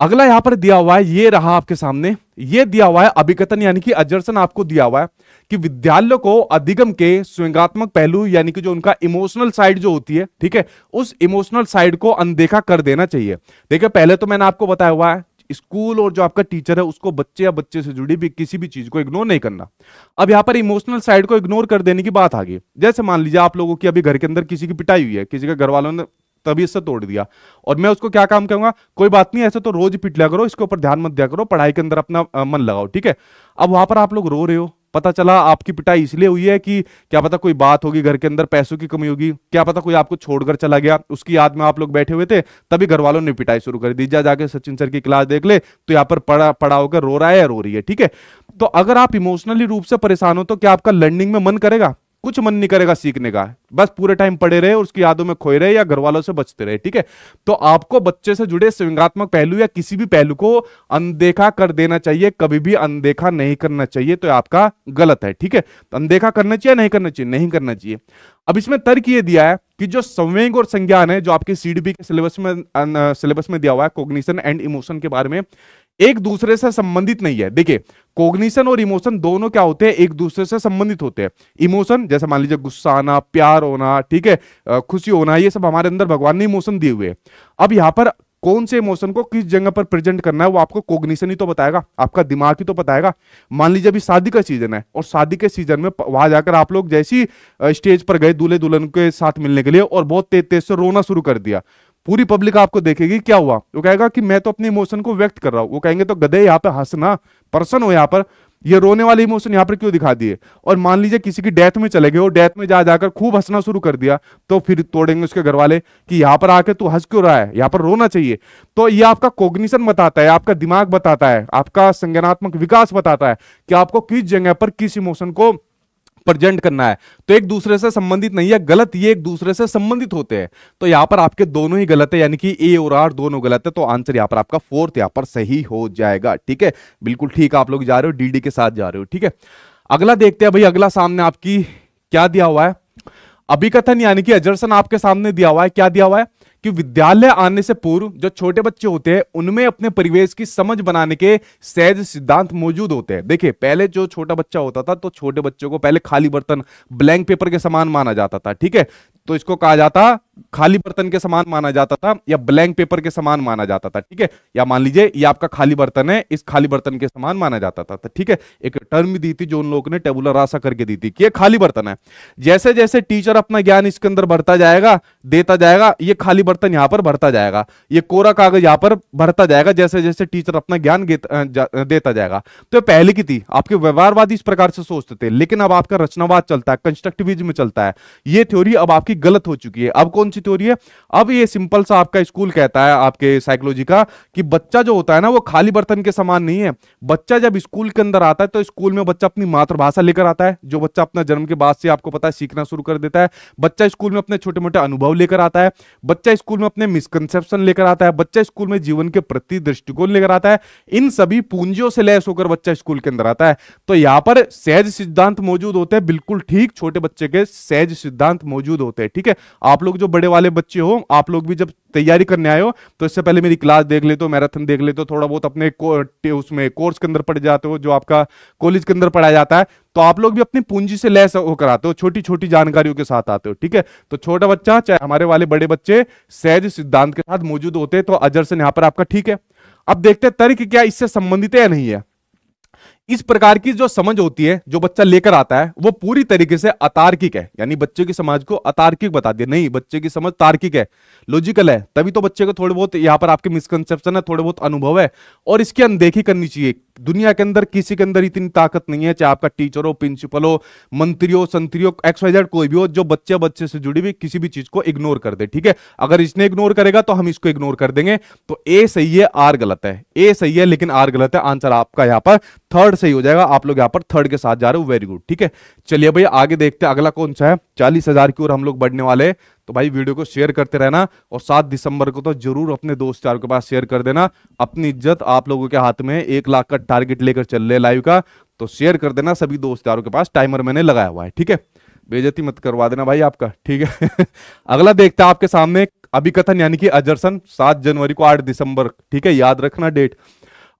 अगला यहां पर दिया हुआ है ये रहा आपके सामने ये दिया हुआ है अभिकथन यानी कि अजर्सन आपको दिया हुआ है कि विद्यालय को अधिगम के स्वयंगात्मक पहलू यानी कि जो उनका इमोशनल साइड जो होती है ठीक है उस इमोशनल साइड को अनदेखा कर देना चाहिए देखिए पहले तो मैंने आपको बताया हुआ है स्कूल और जो आपका टीचर है उसको बच्चे या बच्चे से जुड़ी भी किसी भी चीज को इग्नोर नहीं करना अब यहाँ पर इमोशनल साइड को इग्नोर कर देने की बात आ गई जैसे मान लीजिए आप लोगों की अभी घर के अंदर किसी की पिटाई हुई है किसी के घर वालों ने तभी से तोड़ दिया और मैं उसको क्या काम कहूंगा कोई बात नहीं ऐसे तो रोज पिट लिया करो इसके ऊपर ध्यान मत दिया करो पढ़ाई के अंदर अपना मन लगाओ ठीक है अब वहां पर आप लोग रो रहे हो पता चला आपकी पिटाई इसलिए हुई है कि क्या पता कोई बात होगी घर के अंदर पैसों की कमी होगी क्या पता कोई आपको छोड़कर चला गया उसकी याद में आप लोग बैठे हुए थे तभी घर वालों ने पिटाई शुरू कर दी जा जाकर सचिन सर की क्लास देख ले तो यहाँ पर पड़ा पड़ा होकर रो रहा है या रो रही है ठीक है तो अगर आप इमोशनली रूप से परेशान हो तो क्या आपका लर्निंग में मन करेगा कुछ मन नहीं करेगा सीखने का बस पूरे टाइम पड़े रहे उसकी यादों में खोए रहे या घर वालों से बचते रहे ठीक है तो आपको बच्चे से जुड़े स्विंगात्मक पहलू या किसी भी पहलू को अनदेखा कर देना चाहिए कभी भी अनदेखा नहीं करना चाहिए तो आपका गलत है ठीक है तो अनदेखा करना चाहिए नहीं करना चाहिए नहीं करना चाहिए अब इसमें तर्क ये दिया है कि जो संवेग और संज्ञान है जो आपके सीडीबी के सिलेबस में सिलेबस में दिया हुआ है कोग्निशन एंड इमोशन के बारे में एक दूसरे से संबंधित नहीं है देखिए कोग्निशन और इमोशन दोनों क्या होते हैं एक दूसरे से संबंधित होते हैं इमोशन जैसे मान लीजिए गुस्सा आना प्यार होना ठीक है खुशी होना ये सब हमारे अंदर भगवान ने इमोशन दिए हुए अब यहां पर कौन से इमोशन को किस जगह पर प्रेजेंट करना है वो आपको कोग्निशन ही तो बताएगा आपका दिमाग ही तो बताएगा मान लीजिए अभी शादी का सीजन है और शादी के सीजन में वहां जाकर आप लोग जैसी स्टेज पर गए दूल्हे दुल्हन के साथ मिलने के लिए और बहुत तेज तेज से रोना शुरू कर दिया पूरी पब्लिक आपको देखेगी क्या हुआ वो कहेगा कि मैं तो अपने इमोशन को व्यक्त कर रहा हूं वो कहेंगे तो गधे यहाँ पे हंसना पर्सन हो यहाँ पर ये रोने वाले इमोशन यहाँ पर क्यों दिखा दिए और मान लीजिए किसी की डेथ में चले गए और डेथ में जा जाकर खूब हंसना शुरू कर दिया तो फिर तोड़ेंगे उसके घर वाले कि यहाँ पर आके तू हंस क्यों रहा है यहाँ पर रोना चाहिए तो ये आपका कोग्निशन बताता है आपका दिमाग बताता है आपका संज्ञानात्मक विकास बताता है कि आपको किस जगह पर किस इमोशन को प्रजेंट करना है तो एक दूसरे से संबंधित नहीं है गलत ये एक दूसरे से संबंधित होते हैं तो यहां पर आपके दोनों ही गलत है यानी कि ए और आर दोनों गलत है तो आंसर यहां पर आपका फोर्थ यहां पर सही हो जाएगा ठीक है बिल्कुल ठीक आप लोग जा रहे हो डीडी के साथ जा रहे हो ठीक है अगला देखते हैं भाई अगला सामने आपकी क्या दिया हुआ है अभिकथन यानी कि अजरसन आपके सामने दिया हुआ है क्या दिया हुआ है कि विद्यालय आने से पूर्व जो छोटे बच्चे होते हैं उनमें अपने परिवेश की समझ बनाने के सहज सिद्धांत मौजूद होते हैं देखिए पहले जो छोटा बच्चा होता था तो छोटे बच्चों को पहले खाली बर्तन ब्लैंक पेपर के समान माना जाता था ठीक है तो इसको कहा जाता खाली बर्तन के समान माना जाता था या ब्लैंक पेपर के समान माना जाता था ठीक है या मान लीजिए ये आपका खाली बर्तन है इस खाली बर्तन के समान माना जाता था तो ठीक है एक टर्म दी थी जो उन लोगों ने टेबुलर आशा करके दी थी कि ये खाली बर्तन है जैसे जैसे टीचर अपना ज्ञान इसके अंदर भरता जाएगा देता जाएगा ये खाली बर्तन यहाँ पर भरता जाएगा ये कोरा कागज यहाँ पर भरता जाएगा जैसे जैसे टीचर अपना ज्ञान देता जाएगा तो पहले की थी आपके व्यवहारवाद इस प्रकार से सोचते थे लेकिन अब आपका रचनावाद चलता है कंस्ट्रक्टिविज्म चलता है ये थ्योरी अब आपकी थ्योरी गलत हो चुकी है अब कौन सी थ्योरी है अब ये सिंपल सा आपका स्कूल कहता है आपके साइकोलॉजी का कि बच्चा जो होता है ना वो खाली बर्तन के समान नहीं है बच्चा जब स्कूल के अंदर आता है तो स्कूल में बच्चा अपनी मातृभाषा लेकर आता है जो बच्चा अपना जन्म के बाद से आपको पता है सीखना शुरू कर देता है बच्चा स्कूल में अपने छोटे मोटे अनुभव लेकर आता है बच्चा स्कूल में अपने मिसकनसेप्शन लेकर आता है बच्चा स्कूल में जीवन के प्रति दृष्टिकोण लेकर आता है इन सभी पूंजियों से लैस होकर बच्चा स्कूल के अंदर आता है तो यहाँ पर सहज सिद्धांत मौजूद होते हैं बिल्कुल ठीक छोटे बच्चे के सहज सिद्धांत मौजूद होते हैं गए ठीक है आप लोग जो बड़े वाले बच्चे हो आप लोग भी जब तैयारी करने आए हो तो इससे पहले मेरी क्लास देख लेते हो मैराथन देख लेते हो थोड़ा बहुत अपने को, उसमें कोर्स के अंदर पढ़ जाते हो जो आपका कॉलेज के अंदर पढ़ाया जाता है तो आप लोग भी अपनी पूंजी से लैस होकर आते हो छोटी छोटी जानकारियों के साथ आते हो ठीक है तो छोटा बच्चा चाहे हमारे वाले बड़े बच्चे सहज सिद्धांत के साथ मौजूद होते तो अजर से यहाँ पर आपका ठीक है अब देखते हैं तर्क क्या इससे संबंधित है या नहीं है इस प्रकार की जो समझ होती है जो बच्चा लेकर आता है वो पूरी तरीके से अतार्किक है यानी बच्चे की समाज को अतार्किक बता दिया नहीं बच्चे की समझ तार्किक है लॉजिकल है तभी तो बच्चे को थोड़े बहुत यहाँ पर आपके मिसकंसेप्शन है थोड़े बहुत अनुभव है और इसकी अनदेखी करनी चाहिए दुनिया के अंदर किसी के अंदर इतनी ताकत नहीं है चाहे आपका टीचर हो प्रिंसिपल हो मंत्री हो संतरी हो एक्सवाइजेड कोई भी हो जो बच्चे बच्चे से जुड़ी हुई किसी भी चीज को इग्नोर कर दे ठीक है अगर इसने इग्नोर करेगा तो हम इसको इग्नोर कर देंगे तो ए सही है आर गलत है ए सही है लेकिन आर गलत है आंसर आपका यहाँ पर थर्ड सही हो जाएगा आप लोग यहाँ पर थर्ड के साथ जा रहे हो वेरी गुड ठीक है चलिए भैया आगे देखते हैं अगला कौन सा है चालीस हजार की ओर हम लोग बढ़ने वाले हैं तो भाई वीडियो को शेयर करते रहना और सात दिसंबर को तो जरूर अपने दोस्त यार के पास शेयर कर देना अपनी इज्जत आप लोगों के हाथ में एक लाख का टारगेट लेकर चल रहे लाइव का तो शेयर कर देना सभी दोस्त यारों के पास टाइमर मैंने लगाया हुआ है ठीक है बेजती मत करवा देना भाई आपका ठीक है अगला देखते हैं आपके सामने अभी कथन यानी कि अजरसन सात जनवरी को आठ दिसंबर ठीक है याद रखना डेट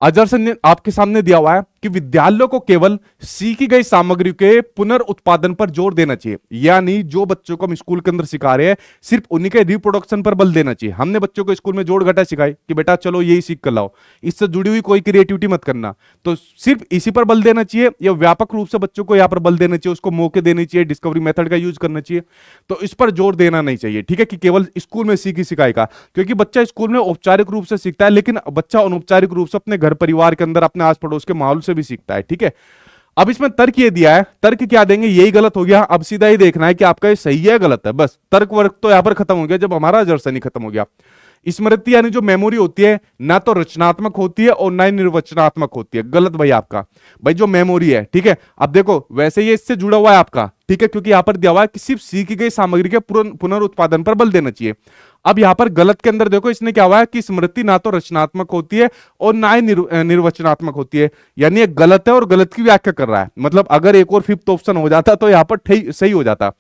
अजरसन आपके सामने दिया हुआ है कि विद्यालयों को केवल सीखी गई सामग्री के पुनर्उत्पादन पर जोर देना चाहिए यानी जो बच्चों को हम स्कूल के अंदर सिखा रहे हैं सिर्फ उन्हीं के रिप्रोडक्शन पर बल देना चाहिए हमने बच्चों को स्कूल में जोड़ घटा सिखाई कि बेटा चलो यही सीख कर लाओ इससे जुड़ी हुई कोई क्रिएटिविटी मत करना तो सिर्फ इसी पर बल देना चाहिए या व्यापक रूप से बच्चों को यहाँ पर बल देना चाहिए उसको मौके देने चाहिए डिस्कवरी मेथड का यूज करना चाहिए तो इस पर जोर देना नहीं चाहिए ठीक है कि केवल स्कूल में सीखी सिखाई का क्योंकि बच्चा स्कूल में औपचारिक रूप से सीखता है लेकिन बच्चा अनौपचारिक रूप से अपने घर परिवार के अंदर अपने आस पड़ोस के माहौल से भी सीखता है ठीक है अब इसमें तर्क ये दिया है तर्क क्या देंगे यही गलत हो गया अब सीधा ही देखना है कि आपका ये सही है गलत है बस तर्क वर्क तो यहां पर खत्म हो गया जब हमारा जर्सनी खत्म हो गया स्मृति यानी जो मेमोरी होती है ना तो रचनात्मक होती है और ना ही निर्वचनात्मक होती है गलत भाई आपका भाई जो मेमोरी है ठीक है अब देखो वैसे ये इससे जुड़ा हुआ है आपका ठीक है क्योंकि यहां पर दिया हुआ है कि सिर्फ सीखी गई सामग्री के पुनरुत्पादन पर बल देना चाहिए अब यहां पर गलत के अंदर देखो इसने क्या हुआ है कि स्मृति ना तो रचनात्मक होती है और ना ही निर्वचनात्मक होती है यानी गलत है और गलत की व्याख्या कर रहा है मतलब अगर एक और फिफ्थ ऑप्शन हो जाता तो यहां पर सही हो जाता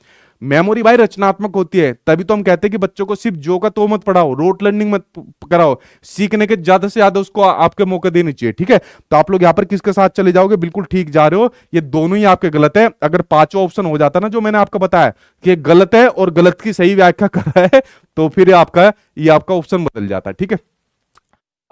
मेमोरी भाई रचनात्मक होती है तभी तो हम कहते हैं कि बच्चों को सिर्फ जो का तो मत पढ़ाओ रोट लर्निंग मत कराओ सीखने के ज्यादा से ज्यादा उसको आपके मौके देने चाहिए ठीक है तो आप लोग यहाँ पर किसके साथ चले जाओगे बिल्कुल ठीक जा रहे हो ये दोनों ही आपके गलत है अगर पांचवा ऑप्शन हो जाता ना जो मैंने आपको बताया कि गलत है और गलत की सही व्याख्या कर रहा है तो फिर आपका ये आपका ऑप्शन बदल जाता है ठीक है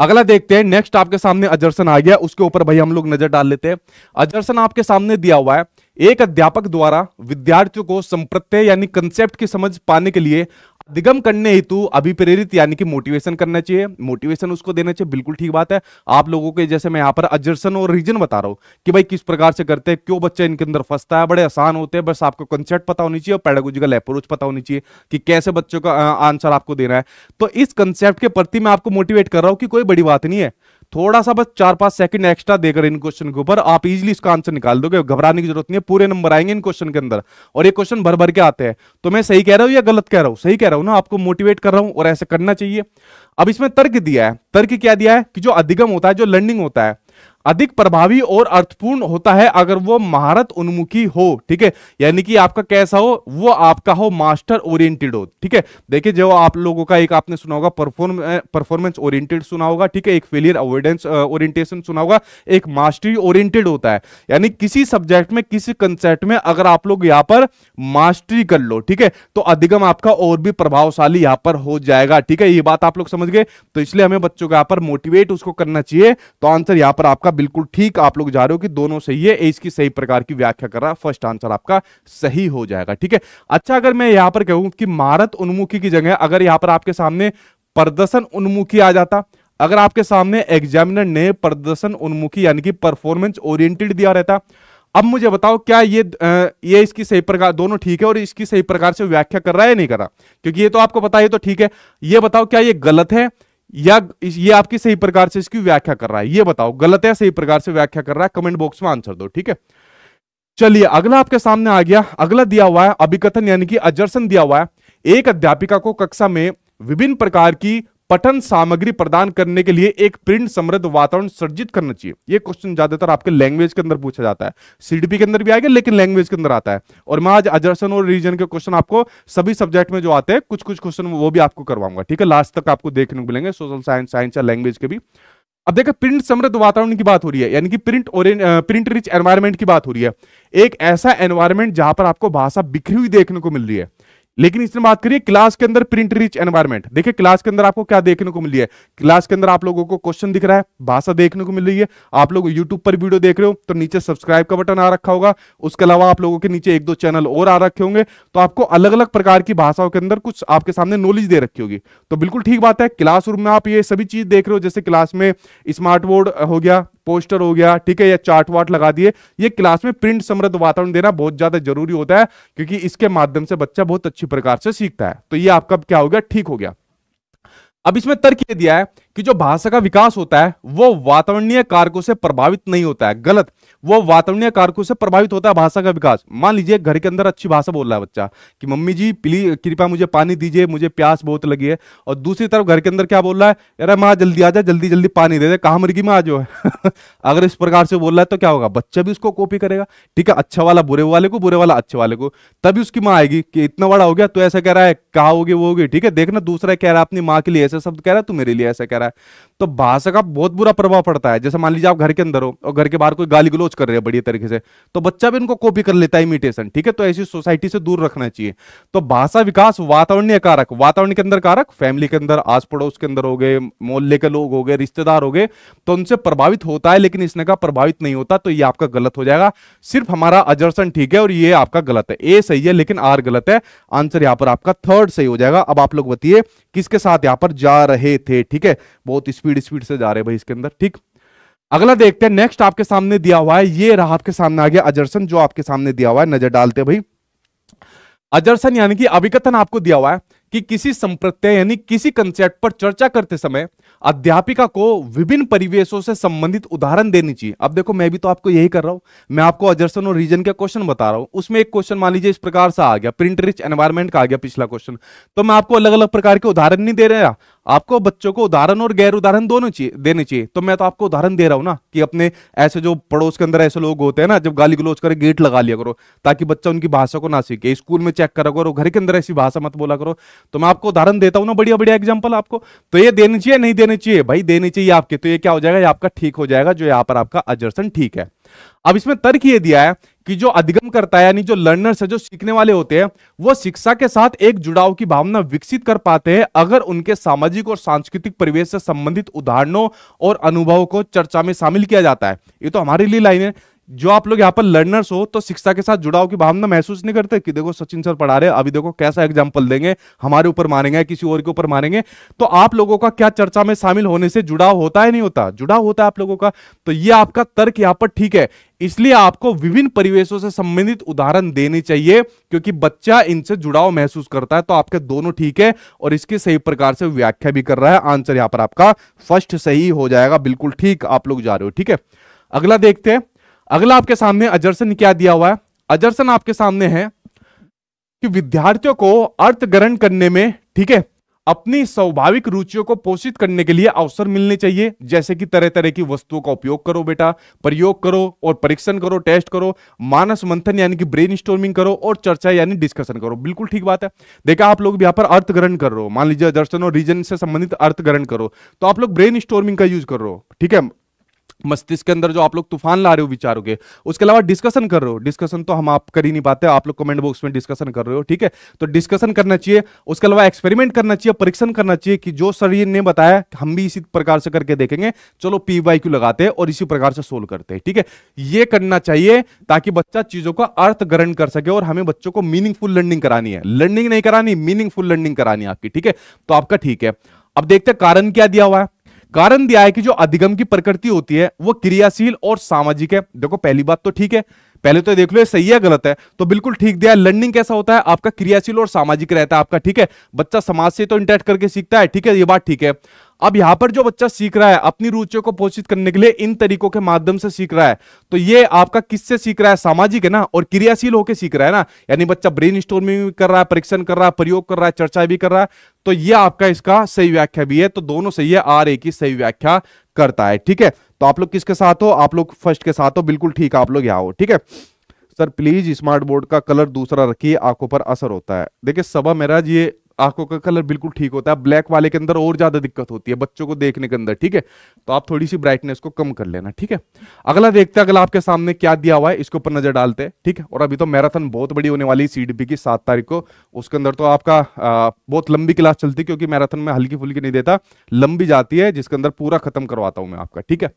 अगला देखते हैं नेक्स्ट आपके सामने अजरसन आ गया उसके ऊपर भाई हम लोग नजर डाल लेते हैं अजरसन आपके सामने दिया हुआ है एक अध्यापक द्वारा विद्यार्थियों को संप्रत्यय यानी कंसेप्ट की समझ पाने के लिए अधिगम करने हेतु अभिप्रेरित यानी कि मोटिवेशन करना चाहिए मोटिवेशन उसको देना चाहिए बिल्कुल ठीक बात है आप लोगों के जैसे मैं यहाँ पर अजर्सन और रीजन बता रहा हूँ कि भाई किस प्रकार से करते हैं क्यों बच्चा इनके अंदर फंसता है बड़े आसान होते हैं बस आपको कंसेप्ट पता होनी चाहिए और पेडागोजिकल अप्रोच पता होनी चाहिए कि कैसे बच्चों का आंसर आपको देना है तो इस कंसेप्ट के प्रति मैं आपको मोटिवेट कर रहा हूँ कि कोई बड़ी बात नहीं है थोड़ा सा बस चार पांच सेकंड एक्स्ट्रा देकर इन क्वेश्चन के ऊपर आप इजीली इसका आंसर निकाल दोगे घबराने की जरूरत नहीं है पूरे नंबर आएंगे इन क्वेश्चन के अंदर और ये क्वेश्चन भर भर के आते हैं तो मैं सही कह रहा हूं या गलत कह रहा हूं सही कह रहा हूं ना आपको मोटिवेट कर रहा हूं और ऐसे करना चाहिए अब इसमें तर्क दिया है तर्क क्या दिया है कि जो अधिगम होता है जो लर्निंग होता है अधिक प्रभावी और अर्थपूर्ण होता है अगर वो महारत उन्मुखी हो ठीक है यानी कि आपका कैसा हो वो आपका हो मास्टर ओरिएंटेड हो ठीक है देखिए जो आप लोगों का एक आपने सुना होगा परफॉर्मेंस ओरिएंटेड सुना होगा ठीक है एक फेलियर अवॉइडेंस ओरिएंटेशन सुना होगा एक मास्टरी ओरिएंटेड होता है यानी किसी सब्जेक्ट में किसी कंसेप्ट में अगर आप लोग यहाँ पर मास्टरी कर लो ठीक है तो अधिगम आपका और भी प्रभावशाली यहाँ पर हो जाएगा ठीक है ये बात आप लोग समझ गए तो इसलिए हमें बच्चों को यहाँ पर मोटिवेट उसको करना चाहिए तो आंसर यहाँ पर आपका बिल्कुल ठीक आप लोग जा रहे हो कि दोनों सही है इसकी सही प्रकार की व्याख्या कर रहा है फर्स्ट आंसर आपका सही हो जाएगा ठीक है अच्छा अगर मैं यहां पर कहूं कि मारत उन्मुखी की जगह अगर यहां पर आपके सामने प्रदर्शन उन्मुखी आ जाता अगर आपके सामने एग्जामिनर ने प्रदर्शन उन्मुखी यानी कि परफॉर्मेंस ओरिएंटेड दिया रहता अब मुझे बताओ क्या ये ये इसकी सही प्रकार दोनों ठीक है और इसकी सही प्रकार से व्याख्या कर रहा है नहीं कर रहा क्योंकि ये तो आपको पता है तो ठीक है ये बताओ क्या ये गलत है या ये आपकी सही प्रकार से इसकी व्याख्या कर रहा है ये बताओ गलत है सही प्रकार से व्याख्या कर रहा है कमेंट बॉक्स में आंसर दो ठीक है चलिए अगला आपके सामने आ गया अगला दिया हुआ है अभिकथन यानी कि अजर्सन दिया हुआ है एक अध्यापिका को कक्षा में विभिन्न प्रकार की पठन सामग्री प्रदान करने के लिए एक प्रिंट समृद्ध वातावरण सर्जित करना चाहिए यह क्वेश्चन ज्यादातर आपके लैंग्वेज के अंदर पूछा जाता है सीडीपी के अंदर भी आएगा लेकिन लैंग्वेज के अंदर आता है और मैं आज अजर्सन और रीजन के क्वेश्चन आपको सभी सब्जेक्ट में जो आते हैं कुछ कुछ क्वेश्चन वो भी आपको करवाऊंगा ठीक है लास्ट तक आपको देखने को मिलेंगे सोशल साइंस साइंस या लैंग्वेज के भी अब देखो प्रिंट समृद्ध वातावरण की बात हो रही है यानी कि प्रिंट और प्रिंट रिच एनवायरमेंट की बात हो रही है एक ऐसा एनवायरमेंट जहां पर आपको भाषा बिखरी हुई देखने को मिल रही है लेकिन इसने बात करिए क्लास के अंदर प्रिंट रिच एनवायरमेंट देखिए क्लास के अंदर आपको क्या देखने को मिली है क्लास के अंदर आप लोगों को क्वेश्चन दिख रहा है भाषा देखने को मिल रही है आप लोग यूट्यूब पर वीडियो देख रहे हो तो नीचे सब्सक्राइब का बटन आ रखा होगा उसके अलावा आप लोगों के नीचे एक दो चैनल और आ रखे होंगे तो आपको अलग अलग प्रकार की भाषाओं के अंदर कुछ आपके सामने नॉलेज दे रखी होगी तो बिल्कुल ठीक बात है क्लास में आप ये सभी चीज देख रहे हो जैसे क्लास में स्मार्ट बोर्ड हो गया पोस्टर हो गया ठीक है या चार्ट वाट लगा दिए ये क्लास में प्रिंट समृद्ध वातावरण देना बहुत ज्यादा जरूरी होता है क्योंकि इसके माध्यम से बच्चा बहुत अच्छी प्रकार से सीखता है तो ये आपका क्या हो गया ठीक हो गया अब इसमें तर्क ये दिया है कि जो भाषा का विकास होता है वो वातावरणीय कारकों से प्रभावित नहीं होता है गलत वो वातावरणीय कारकों से प्रभावित होता है भाषा का विकास मान लीजिए घर के अंदर अच्छी भाषा बोल रहा है बच्चा कि मम्मी जी प्लीज कृपया मुझे पानी दीजिए मुझे प्यास बहुत लगी है और दूसरी तरफ घर के अंदर क्या बोल रहा है यार माँ जल्दी आ जाए जल्दी जल्दी पानी दे दे कहा मुर्गी माँ जो है अगर इस प्रकार से बोल रहा है तो क्या होगा बच्चा भी उसको कॉपी करेगा ठीक है अच्छा वाला बुरे वाले को बुरे वाला अच्छे वाले को तभी उसकी माँ आएगी कि इतना बड़ा हो गया तो ऐसा कह रहा है कहा होगी वो होगी ठीक है देखना दूसरा कह रहा है अपनी माँ के लिए ऐसा शब्द कह रहा है तू मेरे लिए ऐसा कह रहा है cara तो भाषा का बहुत बुरा प्रभाव पड़ता है जैसे मान लीजिए आप घर के अंदर हो और घर के बाहर कोई गाली गलोच कर रहे हैं बढ़िया तरीके से तो बच्चा भी उनको कॉपी कर लेता है इमिटेशन ठीक है तो ऐसी सोसाइटी से दूर रखना चाहिए तो भाषा विकास वातावरणीय कारक वातावरण के अंदर कारक फैमिली के अंदर आस पड़ोस के अंदर हो गए मोहल्ले के लोग हो गए रिश्तेदार हो गए तो उनसे प्रभावित होता है लेकिन इसने का प्रभावित नहीं होता तो ये आपका गलत हो जाएगा सिर्फ हमारा अजर्सन ठीक है और ये आपका गलत है ए सही है लेकिन आर गलत है आंसर यहां पर आपका थर्ड सही हो जाएगा अब आप लोग बताइए किसके साथ यहां पर जा रहे थे ठीक है बहुत स्पीड स्पीड से जा रहे भाई इसके अंदर ठीक अगला देखते हैं नेक्स्ट आपके सामने दिया हुआ है ये रहा आपके सामने आ गया अजरसन जो आपके सामने दिया हुआ है नजर डालते भाई अजरसन यानी कि अभिकथन आपको दिया हुआ है कि किसी संप्रत्यय यानी किसी कंसेप्ट पर चर्चा करते समय अध्यापिका को विभिन्न परिवेशों से संबंधित उदाहरण देनी चाहिए अब देखो मैं भी तो आपको यही कर रहा हूं मैं आपको अजरसन और रीजन का क्वेश्चन बता रहा हूं उसमें एक क्वेश्चन मान लीजिए इस प्रकार से आ गया प्रिंट रिच एनवायरमेंट का आ गया पिछला क्वेश्चन तो मैं आपको अलग अलग प्रकार के उदाहरण नहीं दे रहा आपको बच्चों को उदाहरण और गैर उदाहरण दोनों चाहिए देने चाहिए तो मैं तो आपको उदाहरण दे रहा हूँ ना कि अपने ऐसे जो पड़ोस के अंदर ऐसे लोग होते हैं ना जब गाली गलोच करे गेट लगा लिया करो ताकि बच्चा उनकी भाषा को ना सीखे स्कूल में चेक करा करो घर के अंदर ऐसी भाषा मत बोला करो तो मैं आपको उदाहरण देता हूँ ना बढ़िया बढ़िया एग्जाम्पल आपको तो ये देनी चाहिए नहीं देनी चाहिए भाई देनी चाहिए आपके तो ये क्या हो जाएगा आपका ठीक हो जाएगा जो यहाँ पर आपका अजर्सन ठीक है अब इसमें तर्क ये दिया है कि जो अधिगम करता है यानी जो लर्नर्स है जो सीखने वाले होते हैं वो शिक्षा के साथ एक जुड़ाव की भावना विकसित कर पाते हैं अगर उनके सामाजिक और सांस्कृतिक परिवेश से संबंधित उदाहरणों और अनुभवों को चर्चा में शामिल किया जाता है ये तो हमारे लिए लाइन है जो आप लोग यहाँ पर लर्नर्स हो तो शिक्षा के साथ जुड़ाव की भावना महसूस नहीं करते कि देखो सचिन सर पढ़ा रहे अभी देखो कैसा एग्जाम्पल देंगे हमारे ऊपर मारेंगे किसी और के ऊपर मारेंगे तो आप लोगों का क्या चर्चा में शामिल होने से जुड़ाव होता है नहीं होता जुड़ाव होता है आप लोगों का तो ये आपका तर्क यहाँ पर ठीक है इसलिए आपको विभिन्न परिवेशों से संबंधित उदाहरण देने चाहिए क्योंकि बच्चा इनसे जुड़ाव महसूस करता है तो आपके दोनों ठीक है और इसकी सही प्रकार से व्याख्या भी कर रहा है आंसर यहां पर आपका फर्स्ट सही हो जाएगा बिल्कुल ठीक आप लोग जा रहे हो ठीक है अगला देखते हैं अगला आपके सामने अजर्सन क्या दिया हुआ है अजर्सन आपके सामने है कि विद्यार्थियों को अर्थ ग्रहण करने में ठीक है अपनी स्वाभाविक रुचियों को पोषित करने के लिए अवसर मिलने चाहिए जैसे कि तरह तरह की वस्तुओं का उपयोग करो बेटा प्रयोग करो और परीक्षण करो टेस्ट करो मानस मंथन यानी कि ब्रेन स्टोर्मिंग करो और चर्चा यानी डिस्कशन करो बिल्कुल ठीक बात है देखा आप लोग यहां पर अर्थ ग्रहण कर रहे हो मान लीजिए दर्शन और रीजन से संबंधित अर्थ ग्रहण करो तो आप लोग ब्रेन स्टोर्मिंग का यूज कर रहे हो ठीक है मस्तिष्क के अंदर जो आप लोग तूफान ला रहे हो विचारों के उसके अलावा डिस्कशन कर रहे हो डिस्कशन तो हम आप कर ही नहीं पाते आप लोग कमेंट बॉक्स में डिस्कशन कर रहे हो ठीक है तो डिस्कशन करना चाहिए उसके अलावा एक्सपेरिमेंट करना चाहिए परीक्षण करना चाहिए कि जो सर ने बताया हम भी इसी प्रकार से करके देखेंगे चलो पी लगाते हैं और इसी प्रकार से सोल्व करते हैं ठीक है ये करना चाहिए ताकि बच्चा चीजों का अर्थ ग्रहण कर सके और हमें बच्चों को मीनिंगफुल लर्निंग करानी है लर्निंग नहीं करानी मीनिंगफुल लर्निंग करानी आपकी ठीक है तो आपका ठीक है अब देखते हैं कारण क्या दिया हुआ है कारण दिया है कि जो अधिगम की प्रकृति होती है वो क्रियाशील और सामाजिक है देखो पहली बात तो ठीक है पहले तो देख लो ये सही है गलत है तो बिल्कुल ठीक दिया लर्निंग कैसा होता है आपका क्रियाशील और सामाजिक रहता है आपका ठीक है बच्चा समाज से तो इंटरेक्ट करके सीखता है ठीक है ये बात ठीक है अब यहां पर जो बच्चा सीख रहा है अपनी रुचियों को पोषित करने के लिए इन तरीकों के माध्यम से सीख रहा है तो ये आपका किससे सीख रहा है सामाजिक है ना और क्रियाशील होकर सीख रहा है ना यानी बच्चा ब्रेन स्टोरमिंग कर रहा है परीक्षण कर रहा है प्रयोग कर रहा है चर्चा भी कर रहा है तो ये आपका इसका सही व्याख्या भी है तो दोनों सही है आर ए की सही व्याख्या करता है ठीक है तो आप लोग किसके साथ हो आप लोग फर्स्ट के साथ हो बिल्कुल ठीक आप लोग यहाँ हो ठीक है सर प्लीज स्मार्ट बोर्ड का कलर दूसरा रखिए आंखों पर असर होता है देखिए सबा मेराज ये आंखों का कलर बिल्कुल ठीक होता है ब्लैक वाले के अंदर और ज्यादा दिक्कत होती है बच्चों को देखने के अंदर ठीक है तो आप थोड़ी सी ब्राइटनेस को कम कर लेना ठीक है अगला देखते हैं अगला आपके सामने क्या दिया हुआ है इसके ऊपर नजर डालते हैं ठीक है और अभी तो मैराथन बहुत बड़ी होने वाली सी डी की सात तारीख को उसके अंदर तो आपका आ, बहुत लंबी क्लास चलती है क्योंकि मैराथन में हल्की फुल्की नहीं देता लंबी जाती है जिसके अंदर पूरा खत्म करवाता हूं मैं आपका ठीक है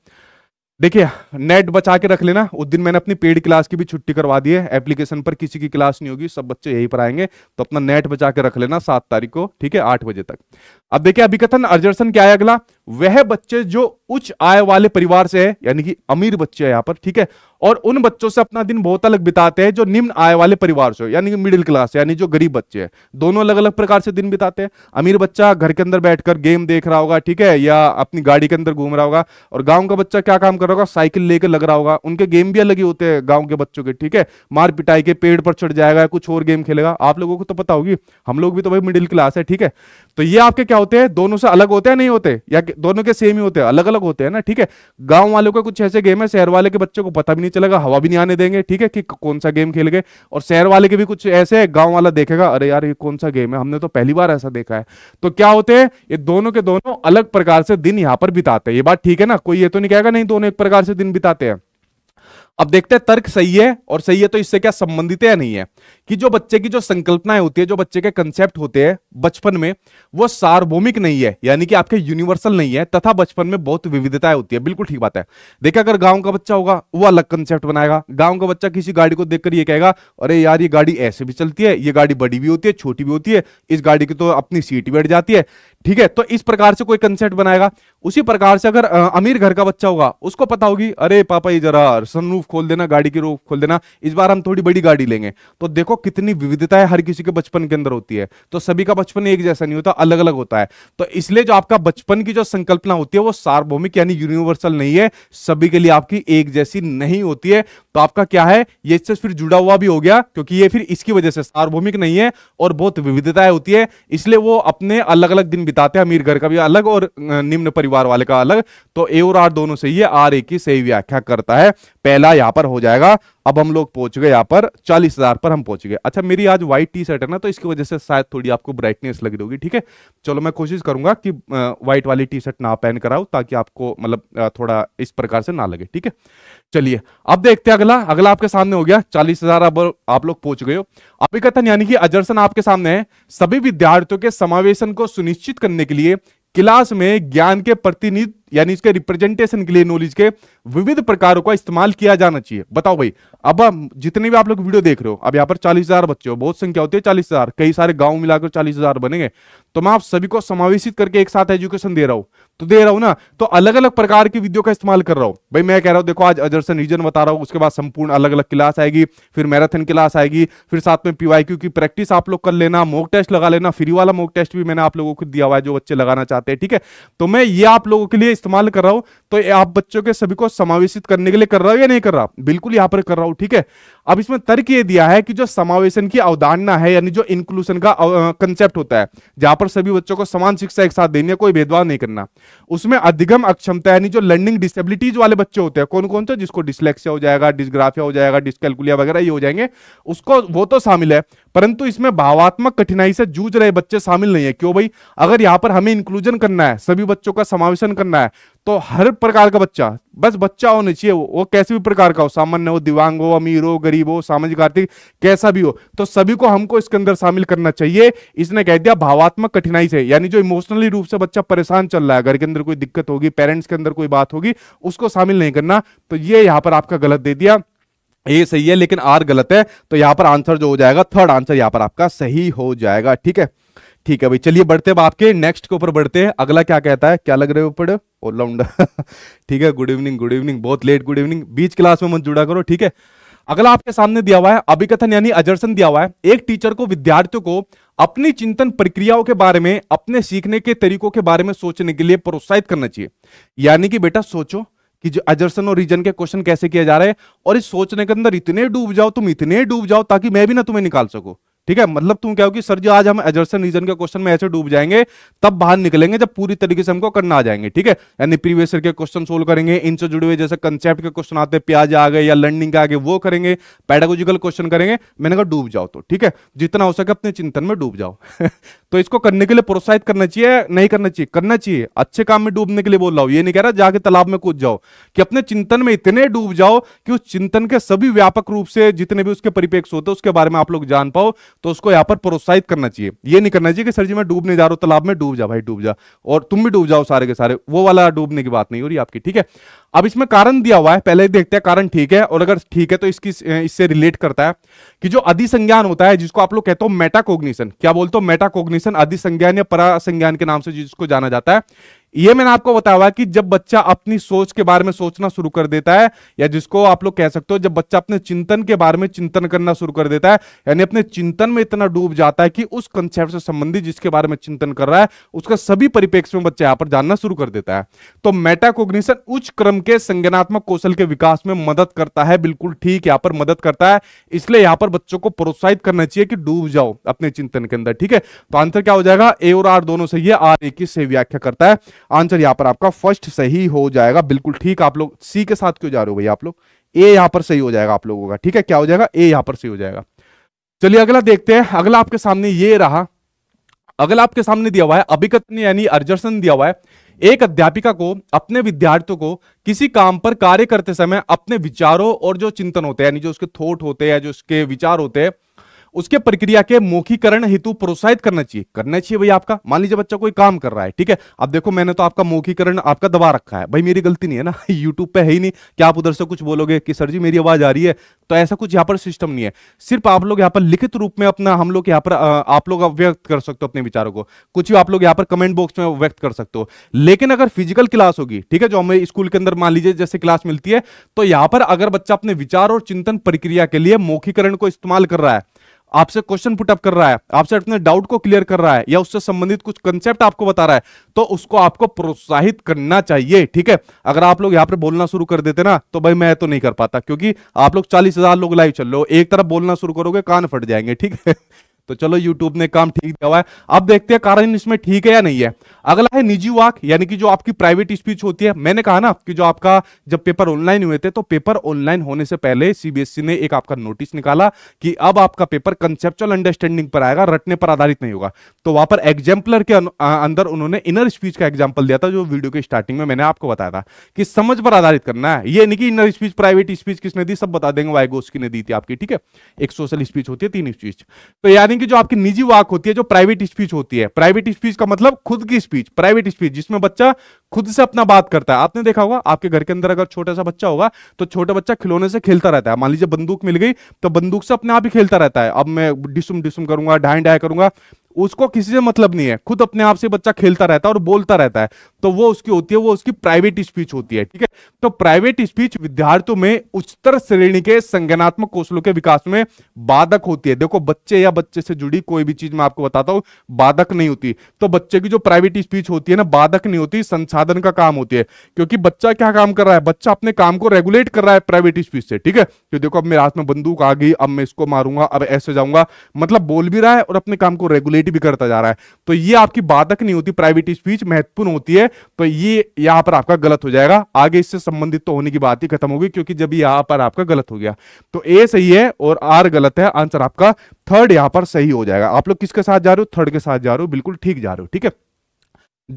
देखिए नेट बचा के रख लेना उस दिन मैंने अपनी पेड क्लास की भी छुट्टी करवा दी है एप्लीकेशन पर किसी की क्लास नहीं होगी सब बच्चे यहीं पर आएंगे तो अपना नेट बचा के रख लेना सात तारीख को ठीक है आठ बजे तक अब देखिए कथन अर्जर्सन क्या है अगला वह बच्चे जो उच्च आय वाले परिवार से है यानी कि अमीर बच्चे है यहाँ पर ठीक है और उन बच्चों से अपना दिन बहुत अलग बिताते हैं जो निम्न आय वाले परिवार से यानी कि मिडिल क्लास यानी जो गरीब बच्चे हैं दोनों अलग अलग प्रकार से दिन बिताते हैं अमीर बच्चा घर के अंदर बैठकर गेम देख रहा होगा ठीक है या अपनी गाड़ी के अंदर घूम रहा होगा और गाँव का बच्चा क्या काम कर रहा होगा साइकिल लेकर लग रहा होगा उनके गेम भी अलग ही होते हैं गाँव के बच्चों के ठीक है मार पिटाई के पेड़ पर चढ़ जाएगा कुछ और गेम खेलेगा आप लोगों को तो पता होगी हम लोग भी तो भाई मिडिल क्लास है ठीक है तो ये आपके क्या होते हैं दोनों से अलग होते हैं नहीं होते या दोनों के सेम ही होते हैं अलग अलग होते हैं ना ठीक है गांव वालों के कुछ ऐसे गेम है शहर वाले के बच्चों को पता भी नहीं चलेगा हवा भी नहीं आने देंगे ठीक है कि कौन सा गेम खेल गए और शहर वाले के भी कुछ ऐसे है गाँव वाला देखेगा अरे यार ये कौन सा गेम है हमने तो पहली बार ऐसा देखा है तो क्या होते हैं ये दोनों के दोनों अलग प्रकार से दिन यहाँ पर बिताते हैं ये बात ठीक है ना कोई ये तो नहीं कहेगा नहीं दोनों एक प्रकार से दिन बिताते हैं अब देखते हैं तर्क सही है और सही है तो इससे क्या संबंधित है या नहीं है कि जो बच्चे की जो संकल्पनाएं होती है जो बच्चे के कंसेप्ट होते हैं बचपन में वो सार्वभौमिक नहीं है यानी कि आपके यूनिवर्सल नहीं है तथा बचपन में बहुत विविधताएं होती है बिल्कुल ठीक बात है देखिए अगर गांव का बच्चा होगा वो अलग कंसेप्ट बनाएगा गांव का बच्चा किसी गाड़ी को देखकर ये कहेगा अरे यार ये गाड़ी ऐसे भी चलती है ये गाड़ी बड़ी भी होती है छोटी भी होती है इस गाड़ी की तो अपनी सीट बैठ जाती है ठीक है तो इस प्रकार से कोई कंसेप्ट बनाएगा उसी प्रकार से अगर अमीर घर का बच्चा होगा उसको पता होगी अरे पापा ये जरा सनरूफ रूफ खोल देना गाड़ी की रूफ खोल देना इस बार हम थोड़ी बड़ी गाड़ी लेंगे तो देखो कितनी विविधता है हर किसी के बचपन के अंदर होती है तो सभी का बचपन एक जैसा नहीं होता अलग अलग होता है तो इसलिए जो आपका बचपन की जो संकल्पना होती है वो सार्वभौमिक यानी यूनिवर्सल नहीं है सभी के लिए आपकी एक जैसी नहीं होती है तो आपका क्या है ये इससे फिर जुड़ा हुआ भी हो गया क्योंकि ये फिर इसकी वजह से सार्वभौमिक नहीं है और बहुत विविधताएं होती है इसलिए वो अपने अलग अलग दिन बिताते हैं अमीर घर का भी अलग और निम्न परिवार वाले का अलग तो ए और आर दोनों सही है आर ए की सही व्याख्या करता है पहला हमारा यहाँ पर हो जाएगा अब हम लोग पहुंच गए यहाँ पर चालीस हजार पर हम पहुंच गए अच्छा मेरी आज व्हाइट टी शर्ट है ना तो इसकी वजह से शायद थोड़ी आपको ब्राइटनेस लग रही होगी ठीक है चलो मैं कोशिश करूंगा कि व्हाइट वाली टी शर्ट ना पहन कराऊ ताकि आपको मतलब थोड़ा इस प्रकार से ना लगे ठीक है चलिए अब देखते हैं अगला अगला आपके सामने हो गया चालीस हजार अब आप लोग पहुंच गए हो अभी कथन यानी कि अजरसन आपके सामने है सभी विद्यार्थियों के समावेशन को सुनिश्चित करने के लिए क्लास में ज्ञान के प्रतिनिधि यानी इसके रिप्रेजेंटेशन के लिए नॉलेज के विविध प्रकारों का इस्तेमाल किया जाना चाहिए बताओ भाई अब जितने भी आप लोग वीडियो देख रहे हो अब यहाँ पर चालीस हजार बच्चे हो बहुत संख्या होती है चालीस हजार कई सारे गांव मिलाकर चालीस हजार बनेंगे तो मैं आप सभी को समावेशित करके एक साथ एजुकेशन दे रहा हूँ तो दे रहा हूँ ना तो अलग अलग प्रकार की वीडियो का इस्तेमाल कर रहा हूँ भाई मैं कह रहा हूँ देखो आज अजर्सन रीजन बता रहा हूँ उसके बाद संपूर्ण अलग अलग क्लास आएगी फिर मैराथन क्लास आएगी फिर साथ में पीवाईक्यू की प्रैक्टिस आप लोग कर लेना मोक टेस्ट लगा लेना फ्री वाला मोक टेस्ट भी मैंने आप लोगों को दिया हुआ है जो बच्चे लगाना चाहते हैं ठीक है तो मैं ये आप लोगों के लिए इस्तेमाल कर रहा हूं तो आप बच्चों के सभी को समावेशित करने के लिए कर रहा हूं या नहीं कर रहा बिल्कुल यहां पर कर रहा हूं ठीक है अब इसमें तर्क ये दिया है कि जो समावेशन की अवधारणा है यानी जो इंक्लूशन का कंसेप्ट होता है जहां पर सभी बच्चों को समान शिक्षा एक साथ देनी है कोई भेदभाव नहीं करना उसमें अधिगम अक्षमता यानी जो लर्निंग डिसेबिलिटीज वाले बच्चे होते हैं कौन कौन से जिसको डिसलेक्सिया हो जाएगा डिस्ग्राफिया हो जाएगा डिस्कैलकुलिया वगैरह ये हो जाएंगे उसको वो तो शामिल है परंतु इसमें भावात्मक कठिनाई से जूझ रहे बच्चे शामिल नहीं है क्यों भाई अगर यहाँ पर हमें इंक्लूजन करना है सभी बच्चों का समावेशन करना है तो हर प्रकार का बच्चा बस बच्चा होना चाहिए वो, वो कैसे भी प्रकार का हो सामान्य हो दिव्यांग हो अमीर हो गरीब हो सामाजिक आर्थिक कैसा भी हो तो सभी को हमको इसके अंदर शामिल करना चाहिए इसने कह दिया भावात्मक कठिनाई से यानी जो इमोशनली रूप से बच्चा परेशान चल रहा है घर के अंदर कोई दिक्कत होगी पेरेंट्स के अंदर कोई बात होगी उसको शामिल नहीं करना तो ये यहाँ पर आपका गलत दे दिया ए सही है लेकिन आर गलत है तो यहाँ पर आंसर जो हो जाएगा थर्ड आंसर यहाँ पर आपका सही हो जाएगा ठीक है ठीक है भाई चलिए बढ़ते हैं आपके नेक्स्ट के ऊपर बढ़ते हैं अगला क्या कहता है क्या लग रहे हो ऊपर ऑलराउंडर ठीक है गुड इवनिंग गुड इवनिंग बहुत लेट गुड इवनिंग बीच क्लास में मत जुड़ा करो ठीक है अगला आपके सामने दिया हुआ है अभिकथन यानी अजर्सन दिया हुआ है एक टीचर को विद्यार्थियों को अपनी चिंतन प्रक्रियाओं के बारे में अपने सीखने के तरीकों के बारे में सोचने के लिए प्रोत्साहित करना चाहिए यानी कि बेटा सोचो कि जो एजर्सन और रीजन के क्वेश्चन कैसे किया जा रहे हैं और इस सोचने के अंदर इतने डूब जाओ तुम इतने डूब जाओ ताकि मैं भी ना तुम्हें निकाल सकूं ठीक है मतलब तुम क्या हो कि सर जी आज हम एजर्सन रीजन के क्वेश्चन में ऐसे डूब जाएंगे तब बाहर निकलेंगे जब पूरी तरीके से हमको करना आ जाएंगे ठीक है यानी प्रीवियस ईयर के क्वेश्चन सोल्व करेंगे इनसे जुड़े हुए जैसे कंसेप्ट के क्वेश्चन आते हैं प्याज आ गए या लर्निंग के आगे वो करेंगे पैडागोजिकल क्वेश्चन करेंगे मैंने कहा डूब जाओ तो ठीक है जितना हो सके अपने चिंतन में डूब जाओ तो इसको करने के लिए प्रोत्साहित करना चाहिए नहीं करना चाहिए करना चाहिए अच्छे काम में डूबने के लिए बोल रहा हूं ये नहीं कह रहा जाके तालाब में कूद जाओ कि अपने चिंतन में इतने डूब जाओ कि उस चिंतन के सभी व्यापक रूप से जितने भी उसके परिपेक्ष होते हैं उसके बारे में आप लोग जान पाओ तो उसको यहाँ पर प्रोत्साहित करना चाहिए ये नहीं करना चाहिए कि सर जी मैं डूबने जा रहा हूँ तालाब में डूब जा भाई डूब जा और तुम भी डूब जाओ सारे के सारे वो वाला डूबने की बात नहीं हो रही आपकी ठीक है अब इसमें कारण दिया हुआ है पहले देखते हैं कारण ठीक है और अगर ठीक है तो इसकी इससे रिलेट करता है कि जो अधिसंज्ञान होता है जिसको आप लोग कहते हो मेटाकोग्निशन क्या बोलते हो मेटाकोग्निशन अधिसंज्ञान या परासंज्ञान के नाम से जिसको जाना जाता है ये मैंने आपको बताया कि जब बच्चा अपनी सोच के बारे में सोचना शुरू कर देता है या जिसको आप लोग कह सकते हो जब बच्चा अपने चिंतन के बारे में चिंतन करना शुरू कर देता है यानी अपने चिंतन में इतना डूब जाता है कि उस कंसेप्ट से संबंधित जिसके बारे में चिंतन कर रहा है उसका सभी परिपेक्ष में बच्चा यहां पर जानना शुरू कर देता है तो मेटाकोग्निशन उच्च क्रम के संज्ञानात्मक कौशल के विकास में मदद करता है बिल्कुल ठीक यहाँ पर मदद करता है इसलिए यहाँ पर बच्चों को प्रोत्साहित करना चाहिए कि डूब जाओ अपने चिंतन के अंदर ठीक है तो आंसर क्या हो जाएगा ए और आर दोनों सही है आर एक ही से व्याख्या करता है आंसर यहां पर आपका फर्स्ट सही हो जाएगा बिल्कुल ठीक आप लोग सी के साथ क्यों जा रहे हो भैया आप लोग ए यहां पर सही हो जाएगा आप लोगों का ठीक है क्या हो जाएगा ए यहां पर सही हो जाएगा चलिए अगला देखते हैं अगला आपके सामने ये रहा अगला आपके सामने दिया हुआ है अभिकथन यानी अर्जर्सन दिया हुआ है एक अध्यापिका को अपने विद्यार्थियों को किसी काम पर कार्य करते समय अपने विचारों और जो चिंतन होते हैं यानी जो उसके थोट होते हैं जो उसके विचार होते हैं उसके प्रक्रिया के मौखीकरण हेतु प्रोत्साहित करना चाहिए करना चाहिए भाई आपका मान लीजिए बच्चा कोई काम कर रहा है ठीक है अब देखो मैंने तो आपका मौखीकरण आपका दबा रखा है भाई मेरी गलती नहीं है ना यूट्यूब पे है ही नहीं कि आप उधर से कुछ बोलोगे कि सर जी मेरी आवाज आ रही है तो ऐसा कुछ यहाँ पर सिस्टम नहीं है सिर्फ आप लोग यहाँ पर लिखित रूप में अपना हम लोग यहाँ पर आप लोग व्यक्त कर सकते हो अपने विचारों को कुछ भी आप लोग यहाँ पर कमेंट बॉक्स में व्यक्त कर सकते हो लेकिन अगर फिजिकल क्लास होगी ठीक है जो हमें स्कूल के अंदर मान लीजिए जैसे क्लास मिलती है तो यहाँ पर अगर बच्चा अपने विचार और चिंतन प्रक्रिया के लिए मौखीकरण को इस्तेमाल कर रहा है आपसे क्वेश्चन पुटअप कर रहा है आपसे अपने डाउट को क्लियर कर रहा है या उससे संबंधित कुछ कंसेप्ट आपको बता रहा है तो उसको आपको प्रोत्साहित करना चाहिए ठीक है अगर आप लोग यहाँ पर बोलना शुरू कर देते ना तो भाई मैं तो नहीं कर पाता क्योंकि आप लोग चालीस हजार लोग लाइव चल लो एक तरफ बोलना शुरू करोगे कान फट जाएंगे ठीक है तो चलो यूट्यूब ने काम ठीक दिया हुआ है अब देखते हैं कारण इसमें ठीक है या नहीं है अगला है निजी वाक यानी कि जो आपकी प्राइवेट स्पीच होती है मैंने कहा ना कि जो आपका जब पेपर ऑनलाइन हुए थे तो पेपर ऑनलाइन होने से पहले सीबीएसई e ने एक आपका नोटिस निकाला कि अब आपका पेपर कंसेप्चुअल अंडरस्टैंडिंग पर आएगा रटने पर आधारित नहीं होगा तो वहां पर एग्जाम्पलर के अंदर उन्होंने इनर स्पीच का एग्जाम्पल दिया था जो वीडियो के स्टार्टिंग में मैंने आपको बताया था कि समझ पर आधारित करना है ये नहीं कि इनर स्पीच प्राइवेट स्पीच किसने दी सब बता देंगे वाइगोस की ने दी थी आपकी ठीक है एक सोशल स्पीच होती है तीन स्पीच तो यानी कि जो आपकी निजी वाक होती है जो प्राइवेट स्पीच होती है प्राइवेट स्पीच का मतलब खुद की स्पीच प्राइवेट स्पीच जिसमें बच्चा खुद से अपना बात करता है आपने देखा होगा आपके घर के अंदर अगर छोटा सा बच्चा होगा तो छोटा बच्चा खिलौने से खेलता रहता है मान लीजिए बंदूक मिल गई तो बंदूक से अपने आप ही खेलता रहता है अब मैं डिसुम डिसुम करूंगा ढाई ढाई करूंगा उसको किसी से मतलब नहीं है खुद अपने आप से बच्चा खेलता रहता है और बोलता रहता है तो वो उसकी होती है वो उसकी प्राइवेट स्पीच होती है ठीक है तो प्राइवेट स्पीच विद्यार्थियों में उच्चतर श्रेणी के संज्ञानात्मक कौशलों के विकास में बाधक होती है देखो बच्चे या बच्चे से जुड़ी कोई भी चीज मैं आपको बताता हूं बाधक नहीं होती तो बच्चे की जो प्राइवेट स्पीच होती है ना बाधक नहीं होती संसाधन का काम होती है क्योंकि बच्चा क्या काम कर रहा है बच्चा अपने काम को रेगुलेट कर रहा है प्राइवेट स्पीच से ठीक है तो देखो अब मेरे हाथ में बंदूक आ गई अब मैं इसको मारूंगा अब ऐसे जाऊंगा मतलब बोल भी रहा है और अपने काम को रेगुलेट प्राइवेट भी करता जा रहा है तो ये आपकी बाधक नहीं होती प्राइवेट स्पीच महत्वपूर्ण होती है तो ये यहाँ पर आपका गलत हो जाएगा आगे इससे संबंधित तो होने की बात ही खत्म होगी क्योंकि जब यहाँ पर आपका गलत हो गया तो ए सही है और आर गलत है आंसर आपका थर्ड यहाँ पर सही हो जाएगा आप लोग किसके साथ जा रहे हो थर्ड के साथ जा रहे हो बिल्कुल ठीक जा रहे हो ठीक है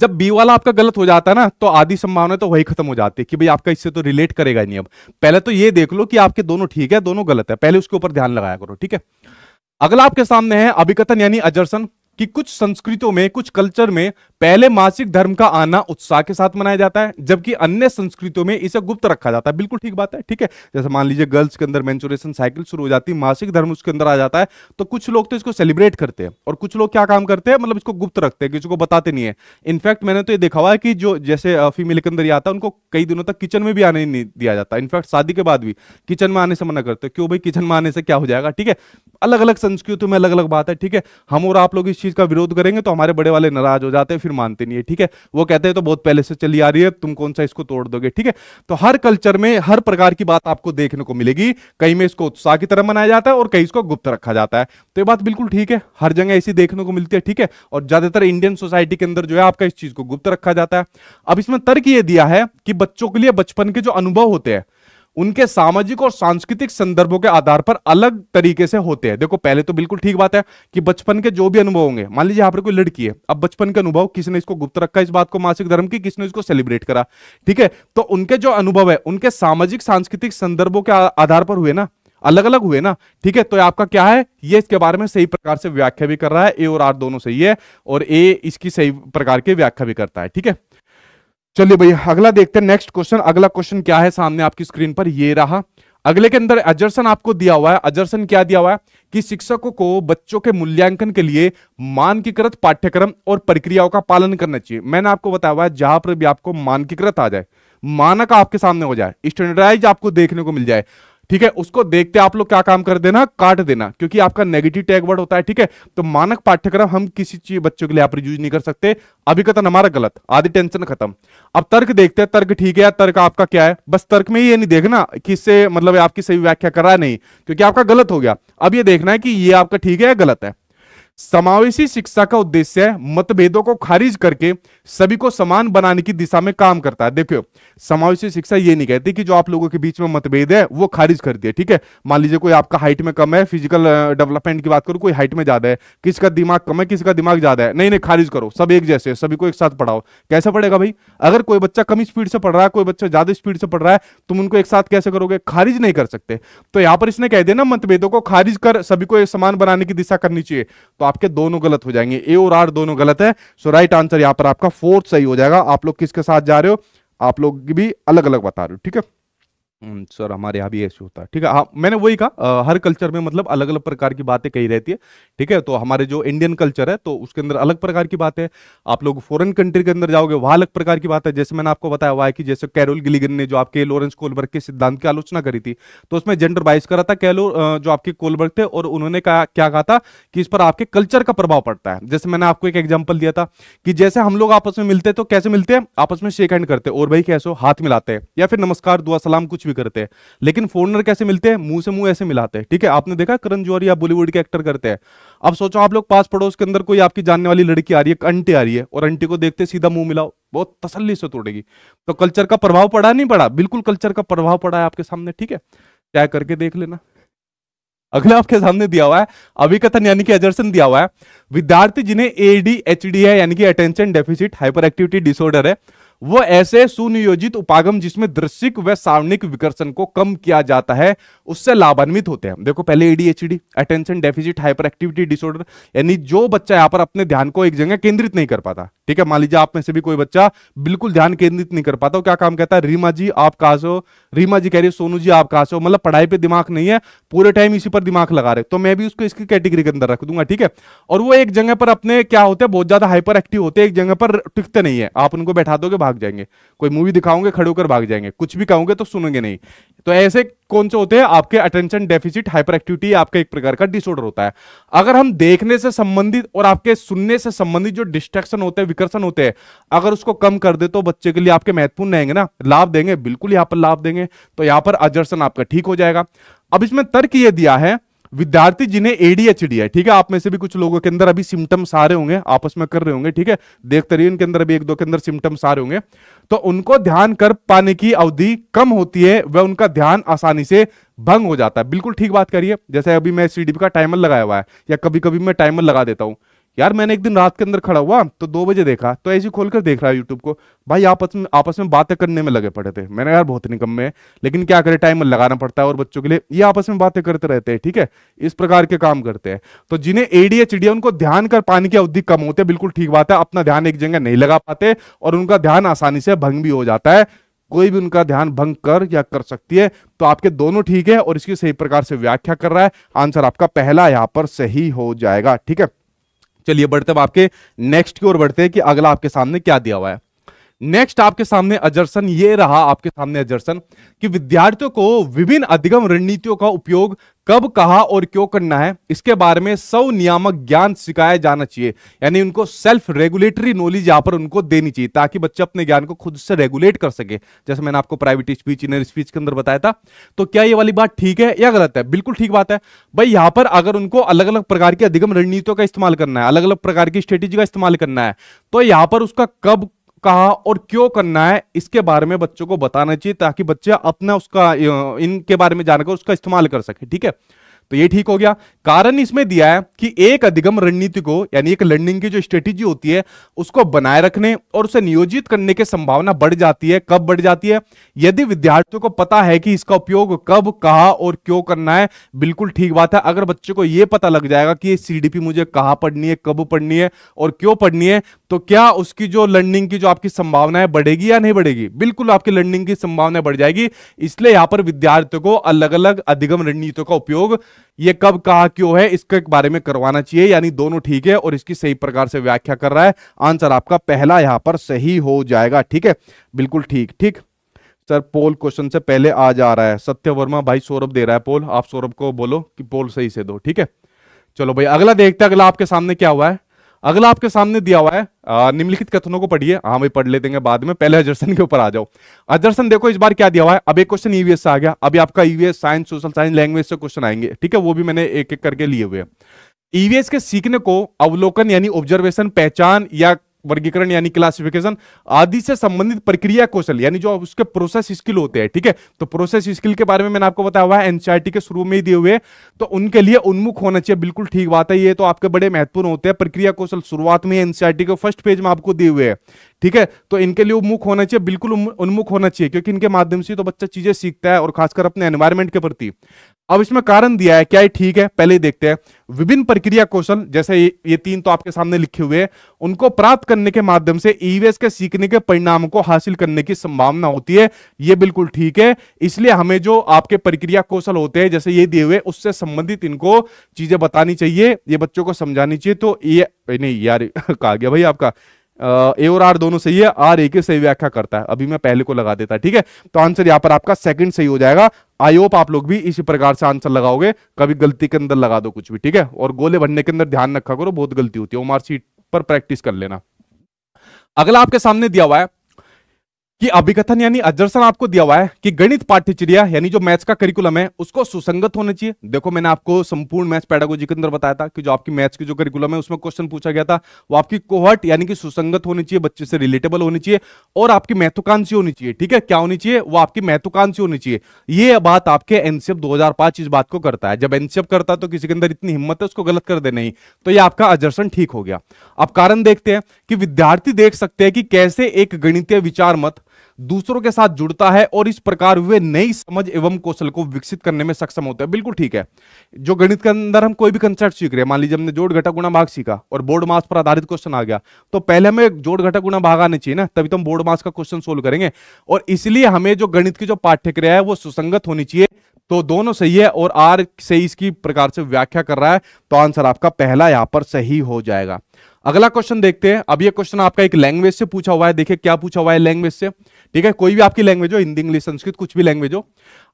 जब बी वाला आपका गलत हो जाता है ना तो आधी संभावना तो वही खत्म हो जाती है कि भाई आपका इससे तो रिलेट करेगा नहीं अब पहले तो ये देख लो कि आपके दोनों ठीक है दोनों गलत है पहले उसके ऊपर ध्यान लगाया करो ठीक है अगला आपके सामने है अभिकथन यानी अजरसन कि कुछ संस्कृतियों में कुछ कल्चर में पहले मासिक धर्म का आना उत्साह के साथ मनाया जाता है जबकि अन्य संस्कृतियों में इसे गुप्त रखा जाता है बिल्कुल ठीक बात है ठीक है जैसे मान लीजिए गर्ल्स के अंदर मेंचुरेशन साइकिल शुरू हो जाती है मासिक धर्म उसके अंदर आ जाता है तो कुछ लोग तो इसको सेलिब्रेट करते हैं और कुछ लोग क्या काम करते हैं मतलब इसको गुप्त रखते हैं किसी को बताते नहीं है इनफैक्ट मैंने तो ये देखा हुआ है कि जो जैसे फीमेल के अंदर ये आता है उनको कई दिनों तक किचन में भी आने नहीं दिया जाता इनफैक्ट शादी के बाद भी किचन में आने से मना करते क्यों भाई किचन में आने से क्या हो जाएगा ठीक है अलग अलग संस्कृतियों में अलग अलग बात है ठीक है हम और आप लोग इस चीज का विरोध करेंगे तो हमारे बड़े वाले नाराज हो जाते हैं फिर मानते नहीं है ठीक है वो कहते हैं तो बहुत पहले से चली आ रही है तुम कौन सा इसको तोड़ दोगे ठीक है तो हर कल्चर में हर प्रकार की बात आपको देखने को मिलेगी कहीं में इसको उत्साह की तरह मनाया जाता है और कहीं इसको गुप्त रखा जाता है तो ये बात बिल्कुल ठीक है हर जगह ऐसी देखने को मिलती है ठीक है और ज्यादातर इंडियन सोसाइटी के अंदर जो है आपका इस चीज को गुप्त रखा जाता है अब इसमें तर्क यह दिया है कि बच्चों के लिए बचपन के जो अनुभव होते हैं उनके सामाजिक और सांस्कृतिक संदर्भों के आधार पर अलग तरीके से होते हैं देखो पहले तो बिल्कुल ठीक बात है कि बचपन के जो भी अनुभव होंगे मान लीजिए यहां पर कोई लड़की है अब बचपन के अनुभव किसने इसको गुप्त रखा इस बात को मासिक धर्म की किसने इसको सेलिब्रेट करा ठीक है तो उनके जो अनुभव है उनके सामाजिक सांस्कृतिक संदर्भों के आधार पर हुए ना अलग अलग हुए ना ठीक है तो आपका क्या है ये इसके बारे में सही प्रकार से व्याख्या भी कर रहा है ए और आर दोनों सही है और ए इसकी सही प्रकार की व्याख्या भी करता है ठीक है चलिए भैया अगला देखते हैं नेक्स्ट क्वेश्चन अगला क्वेश्चन क्या है सामने आपकी स्क्रीन पर ये रहा अगले के अंदर अजर्सन आपको दिया हुआ है अजर्सन क्या दिया हुआ है कि शिक्षकों को बच्चों के मूल्यांकन के लिए मानकीकृत पाठ्यक्रम और प्रक्रियाओं का पालन करना चाहिए मैंने आपको बताया हुआ है जहां पर भी आपको मानकीकृत आ जाए मानक आपके सामने हो जाए स्टैंडर्डाइज आपको देखने को मिल जाए ठीक है उसको देखते आप लोग क्या काम कर देना काट देना क्योंकि आपका नेगेटिव टैग वर्ड होता है ठीक है तो मानक पाठ्यक्रम हम किसी चीज बच्चों के लिए आप यूज नहीं कर सकते अभी कथन तो हमारा गलत आधी टेंशन खत्म अब तर्क देखते हैं तर्क ठीक है या तर्क आपका क्या है बस तर्क में ये नहीं देखना कि इससे मतलब आपकी सही व्याख्या करा नहीं क्योंकि आपका गलत हो गया अब ये देखना है कि ये आपका ठीक है या गलत है समावेशी शिक्षा का उद्देश्य मतभेदों को खारिज करके सभी को समान बनाने की दिशा में काम करता है देखियो समावेशी शिक्षा ये नहीं कहती कि जो आप लोगों के बीच में मतभेद है वो खारिज कर दिया ठीक है मान लीजिए कोई आपका हाइट में कम है फिजिकल डेवलपमेंट की बात करूं कोई हाइट में ज्यादा है किसका दिमाग कम है किसका दिमाग ज्यादा है नहीं नहीं खारिज करो सब एक जैसे सभी को एक साथ पढ़ाओ कैसे पढ़ेगा भाई अगर कोई बच्चा कम स्पीड से पढ़ रहा है कोई बच्चा ज्यादा स्पीड से पढ़ रहा है तुम उनको एक साथ कैसे करोगे खारिज नहीं कर सकते तो यहां पर इसने कह दिया ना मतभेदों को खारिज कर सभी को एक समान बनाने की दिशा करनी चाहिए तो आपके दोनों गलत हो जाएंगे ए और आर दोनों गलत है सो राइट आंसर यहां पर आपका फोर्थ सही हो जाएगा आप लोग किसके साथ जा रहे हो आप लोग भी अलग अलग बता रहे हो ठीक है हम्म, सर हमारे यहाँ भी ऐसे होता है ठीक है हाँ मैंने वही कहा हर कल्चर में मतलब अलग अलग प्रकार की बातें कही रहती है ठीक है तो हमारे जो इंडियन कल्चर है तो उसके अंदर अलग प्रकार की बात है आप लोग फॉरेन कंट्री के अंदर जाओगे वहाँ अलग प्रकार की बात है जैसे मैंने आपको बताया हुआ है कि जैसे कैरोल गिलिगन ने जो आपके लॉरेंस कोलबर्ग के सिद्धांत की आलोचना करी थी तो उसमें जेंडर बाइस करा था कैलो जो आपके कोलबर्ग थे और उन्होंने कहा क्या कहा था कि इस पर आपके कल्चर का प्रभाव पड़ता है जैसे मैंने आपको एक एग्जाम्पल दिया था कि जैसे हम लोग आपस में मिलते तो कैसे मिलते हैं आपस में शेक हैंड करते और भाई कैसे हाथ मिलाते हैं या फिर नमस्कार दुआ सलाम कुछ भी करते हैं लेकिन फॉरनर कैसे मिलते हैं मुंह से मुंह ऐसे मिलाते हैं ठीक है आपने देखा करण जौहरी या बॉलीवुड के एक्टर करते हैं अब सोचो आप लोग पास पड़ोस के अंदर कोई आपकी जानने वाली लड़की आ रही है अंटी आ रही है और अंटी को देखते सीधा मुंह मिलाओ बहुत तसली से तोड़ेगी तो कल्चर का प्रभाव पड़ा नहीं पड़ा बिल्कुल कल्चर का प्रभाव पड़ा है आपके सामने ठीक है तय करके देख लेना अगला आपके सामने दिया हुआ है अभिकथन यानी कि एजर्सन दिया हुआ है विद्यार्थी जिन्हें एडी एच है यानी कि attention deficit hyperactivity disorder है वह ऐसे सुनियोजित उपागम जिसमें दृश्यिक व सावनिक विकर्षण को कम किया जाता है उससे लाभान्वित होते हैं देखो पहले ADHD attention deficit hyperactivity disorder यानी जो बच्चा यहां पर अपने ध्यान को एक जगह केंद्रित नहीं कर पाता ठीक है मान लीजिए आप में से भी कोई बच्चा बिल्कुल ध्यान केंद्रित नहीं कर पाता क्या काम कहता है रीमा जी आप कहा से हो रीमा जी कह रही है सोनू जी आप कहा से हो मतलब पढ़ाई पर दिमाग नहीं है पूरे टाइम इसी पर दिमाग लगा रहे तो मैं भी उसको इसकी कैटेगरी के अंदर रख दूंगा ठीक है और वो एक जगह पर अपने क्या होते हैं बहुत ज्यादा हाइपर एक्टिव होते हैं एक जगह पर टिकते नहीं है आप उनको बैठा दोगे भाग जाएंगे कोई मूवी दिखाओगे खड़े होकर भाग जाएंगे कुछ भी कहोगे तो सुनेंगे नहीं तो ऐसे कौन से होते हैं आपके अटेंशन डेफिसिट हाइपर एक्टिविटी आपका एक प्रकार का डिसऑर्डर होता है अगर हम देखने से संबंधित और आपके सुनने से संबंधित जो डिस्ट्रैक्शन होते हैं विकर्षण होते हैं अगर उसको कम कर दे तो बच्चे के लिए आपके महत्वपूर्ण रहेंगे ना लाभ देंगे बिल्कुल यहाँ पर लाभ देंगे तो यहाँ पर अजर्सन आपका ठीक हो जाएगा अब इसमें तर्क ये दिया है विद्यार्थी जिन्हें एडीएचडी है ठीक है आप में से भी कुछ लोगों के अंदर अभी सिम्टम्स आ रहे होंगे आपस में कर रहे होंगे ठीक है देखते रहिए इनके अंदर अभी एक दो के अंदर सिम्टम्स आ रहे होंगे तो उनको ध्यान कर पाने की अवधि कम होती है वह उनका ध्यान आसानी से भंग हो जाता है बिल्कुल ठीक बात करिए जैसे अभी मैं सीडीपी का टाइमर लगाया हुआ है या कभी कभी मैं टाइमर लगा देता हूँ यार मैंने एक दिन रात के अंदर खड़ा हुआ तो दो बजे देखा तो ऐसे खोल कर देख रहा है यूट्यूब को भाई आपस में आपस में बातें करने में लगे पड़े थे मैंने यार बहुत निकम में लेकिन क्या करें टाइम लगाना पड़ता है और बच्चों के लिए ये आपस में बातें करते रहते हैं ठीक है इस प्रकार के काम करते हैं तो जिन्हें एडीएचडी डी उनको ध्यान कर पाने की अवधि कम होते बिल्कुल ठीक बात है अपना ध्यान एक जगह नहीं लगा पाते और उनका ध्यान आसानी से भंग भी हो जाता है कोई भी उनका ध्यान भंग कर या कर सकती है तो आपके दोनों ठीक है और इसकी सही प्रकार से व्याख्या कर रहा है आंसर आपका पहला यहां पर सही हो जाएगा ठीक है चलिए बढ़ते अब आपके नेक्स्ट की ओर बढ़ते हैं कि अगला आपके सामने क्या दिया हुआ है नेक्स्ट आपके सामने अजरसन ये रहा आपके सामने अजरसन कि विद्यार्थियों को विभिन्न अधिगम रणनीतियों का उपयोग कब कहा और क्यों करना है इसके बारे में सौ नियामक ज्ञान सिखाया जाना चाहिए यानी उनको सेल्फ रेगुलेटरी नॉलेज यहाँ पर उनको देनी चाहिए ताकि बच्चे अपने ज्ञान को खुद से रेगुलेट कर सके जैसे मैंने आपको प्राइवेट स्पीच इनर स्पीच के अंदर बताया था तो क्या ये वाली बात ठीक है या गलत है बिल्कुल ठीक बात है भाई यहां पर अगर उनको अलग अलग प्रकार की अधिगम रणनीतियों का इस्तेमाल करना है अलग अलग प्रकार की स्ट्रेटेजी का इस्तेमाल करना है तो यहाँ पर उसका कब कहा और क्यों करना है इसके बारे में बच्चों को बताना चाहिए ताकि बच्चे अपना उसका इनके बारे में जानकर उसका इस्तेमाल कर सके ठीक है तो ये ठीक हो गया कारण इसमें दिया है कि एक अधिगम रणनीति को यानी एक लर्निंग की जो स्ट्रेटेजी होती है उसको बनाए रखने और उसे नियोजित करने की संभावना बढ़ जाती है कब बढ़ जाती है यदि विद्यार्थियों को पता है कि इसका उपयोग कब कहा और क्यों करना है बिल्कुल ठीक बात है अगर बच्चे को यह पता लग जाएगा कि सीडीपी मुझे कहा पढ़नी है कब पढ़नी है और क्यों पढ़नी है तो क्या उसकी जो लर्निंग की जो आपकी संभावनाएं बढ़ेगी या नहीं बढ़ेगी बिल्कुल आपकी लर्निंग की संभावना बढ़ जाएगी इसलिए यहां पर विद्यार्थियों को अलग अलग अधिगम रणनीतियों का उपयोग ये कब कहा क्यों है इसके बारे में करवाना चाहिए यानी दोनों ठीक है और इसकी सही प्रकार से व्याख्या कर रहा है आंसर आपका पहला यहां पर सही हो जाएगा ठीक है बिल्कुल ठीक ठीक सर पोल क्वेश्चन से पहले आ जा रहा है सत्य वर्मा भाई सौरभ दे रहा है पोल आप सौरभ को बोलो कि पोल सही से दो ठीक है चलो भाई अगला देखते हैं अगला आपके सामने क्या हुआ है अगला आपके सामने दिया हुआ है निम्नलिखित कथनों को पढ़िए हाँ भाई पढ़ लेते हैं बाद में पहले अजर्सन के ऊपर आ जाओ अजर्सन देखो इस बार क्या दिया हुआ है अब एक क्वेश्चन ईवीएस e से आ गया अभी आपका EVS science social science language से क्वेश्चन आएंगे ठीक है वो भी मैंने एक एक करके लिए हुए ईवीएस e के सीखने को अवलोकन यानी ऑब्जर्वेशन पहचान या वर्गीकरण यानी क्लासिफिकेशन आदि से संबंधित प्रक्रिया कौशल यानी जो उसके प्रोसेस स्किल होते हैं ठीक है थीके? तो प्रोसेस स्किल के बारे में मैंने आपको बताया हुआ है एनसीआरटी के शुरू में ही दिए हुए तो उनके लिए उन्मुख होना चाहिए बिल्कुल ठीक बात है ये तो आपके बड़े महत्वपूर्ण होते हैं प्रक्रिया कौशल शुरुआत में एनसीआरटी के फर्स्ट पेज में आपको दिए हुए हैं ठीक है तो इनके लिए उन्मुख होना चाहिए बिल्कुल उन्मुख होना चाहिए क्योंकि इनके माध्यम से तो बच्चा चीजें सीखता है और खासकर अपने एनवायरमेंट के प्रति अब इसमें कारण दिया है क्या है ठीक है पहले देखते हैं विभिन्न प्रक्रिया कौशल जैसे ये, ये तीन तो आपके सामने लिखे हुए हैं उनको प्राप्त करने के माध्यम से ईवीएस e के सीखने के परिणाम को हासिल करने की संभावना होती है ये बिल्कुल ठीक है इसलिए हमें जो आपके प्रक्रिया कौशल होते हैं जैसे ये दिए हुए उससे संबंधित इनको चीजें बतानी चाहिए ये बच्चों को समझानी चाहिए तो ये नहीं यार कहा गया भाई आपका ए और आर दोनों सही है आर ए की सही व्याख्या करता है अभी मैं पहले को लगा देता ठीक है तो आंसर यहां पर आपका सेकंड सही हो जाएगा आई होप आप लोग भी इसी प्रकार से आंसर लगाओगे कभी गलती के अंदर लगा दो कुछ भी ठीक है और गोले भरने के अंदर ध्यान रखा करो बहुत गलती होती है ओमार सीट पर प्रैक्टिस कर लेना अगला आपके सामने दिया हुआ है कि अभिकथन यानी अजरसन आपको दिया हुआ है कि गणित पाठ्यचर्या यानी जो मैथ्स का करिकुलम है उसको सुसंगत होना चाहिए देखो मैंने आपको संपूर्ण मैथ्स पैडागोजी के अंदर बताया था कि जो आपकी मैथ्स की जो करिकुलम है उसमें क्वेश्चन पूछा गया था वो आपकी कोहट यानी कि सुसंगत होनी चाहिए बच्चे से रिलेटेबल होनी चाहिए और आपकी महत्वाकांक्षी होनी चाहिए ठीक है क्या होनी चाहिए वो आपकी महत्वाकांक्षी होनी चाहिए ये बात आपके एनसीएफ दो इस बात को करता है जब एनसीएफ करता है तो किसी के अंदर इतनी हिम्मत है उसको गलत कर दे नहीं तो ये आपका अजरसन ठीक हो गया अब कारण देखते हैं कि विद्यार्थी देख सकते हैं कि कैसे एक गणितीय विचार मत दूसरों के साथ जुड़ता है और इस प्रकार वे नई समझ एवं कौशल को विकसित करने में सक्षम होते हैं बिल्कुल ठीक है जो गणित के अंदर हम कोई भी कंसेप्ट सीख रहे हैं मान लीजिए हमने जोड़ घटक गुणा भाग सीखा और बोर्ड मास पर आधारित क्वेश्चन आ गया तो पहले हमें जोड़ घटक गुणा भाग आने चाहिए ना तभी तो हम बोर्ड मास का क्वेश्चन सोल्व करेंगे और इसलिए हमें जो गणित की जो पाठ्यक्रिया है वो सुसंगत होनी चाहिए तो दोनों सही है और आर से इसकी प्रकार से व्याख्या कर रहा है तो आंसर आपका पहला यहां पर सही हो जाएगा अगला क्वेश्चन देखते हैं अब ये क्वेश्चन आपका एक लैंग्वेज से पूछा हुआ है देखिए क्या पूछा हुआ है लैंग्वेज से ठीक है कोई भी आपकी लैंग्वेज हो हिंदी इंग्लिश संस्कृत कुछ भी लैंग्वेज हो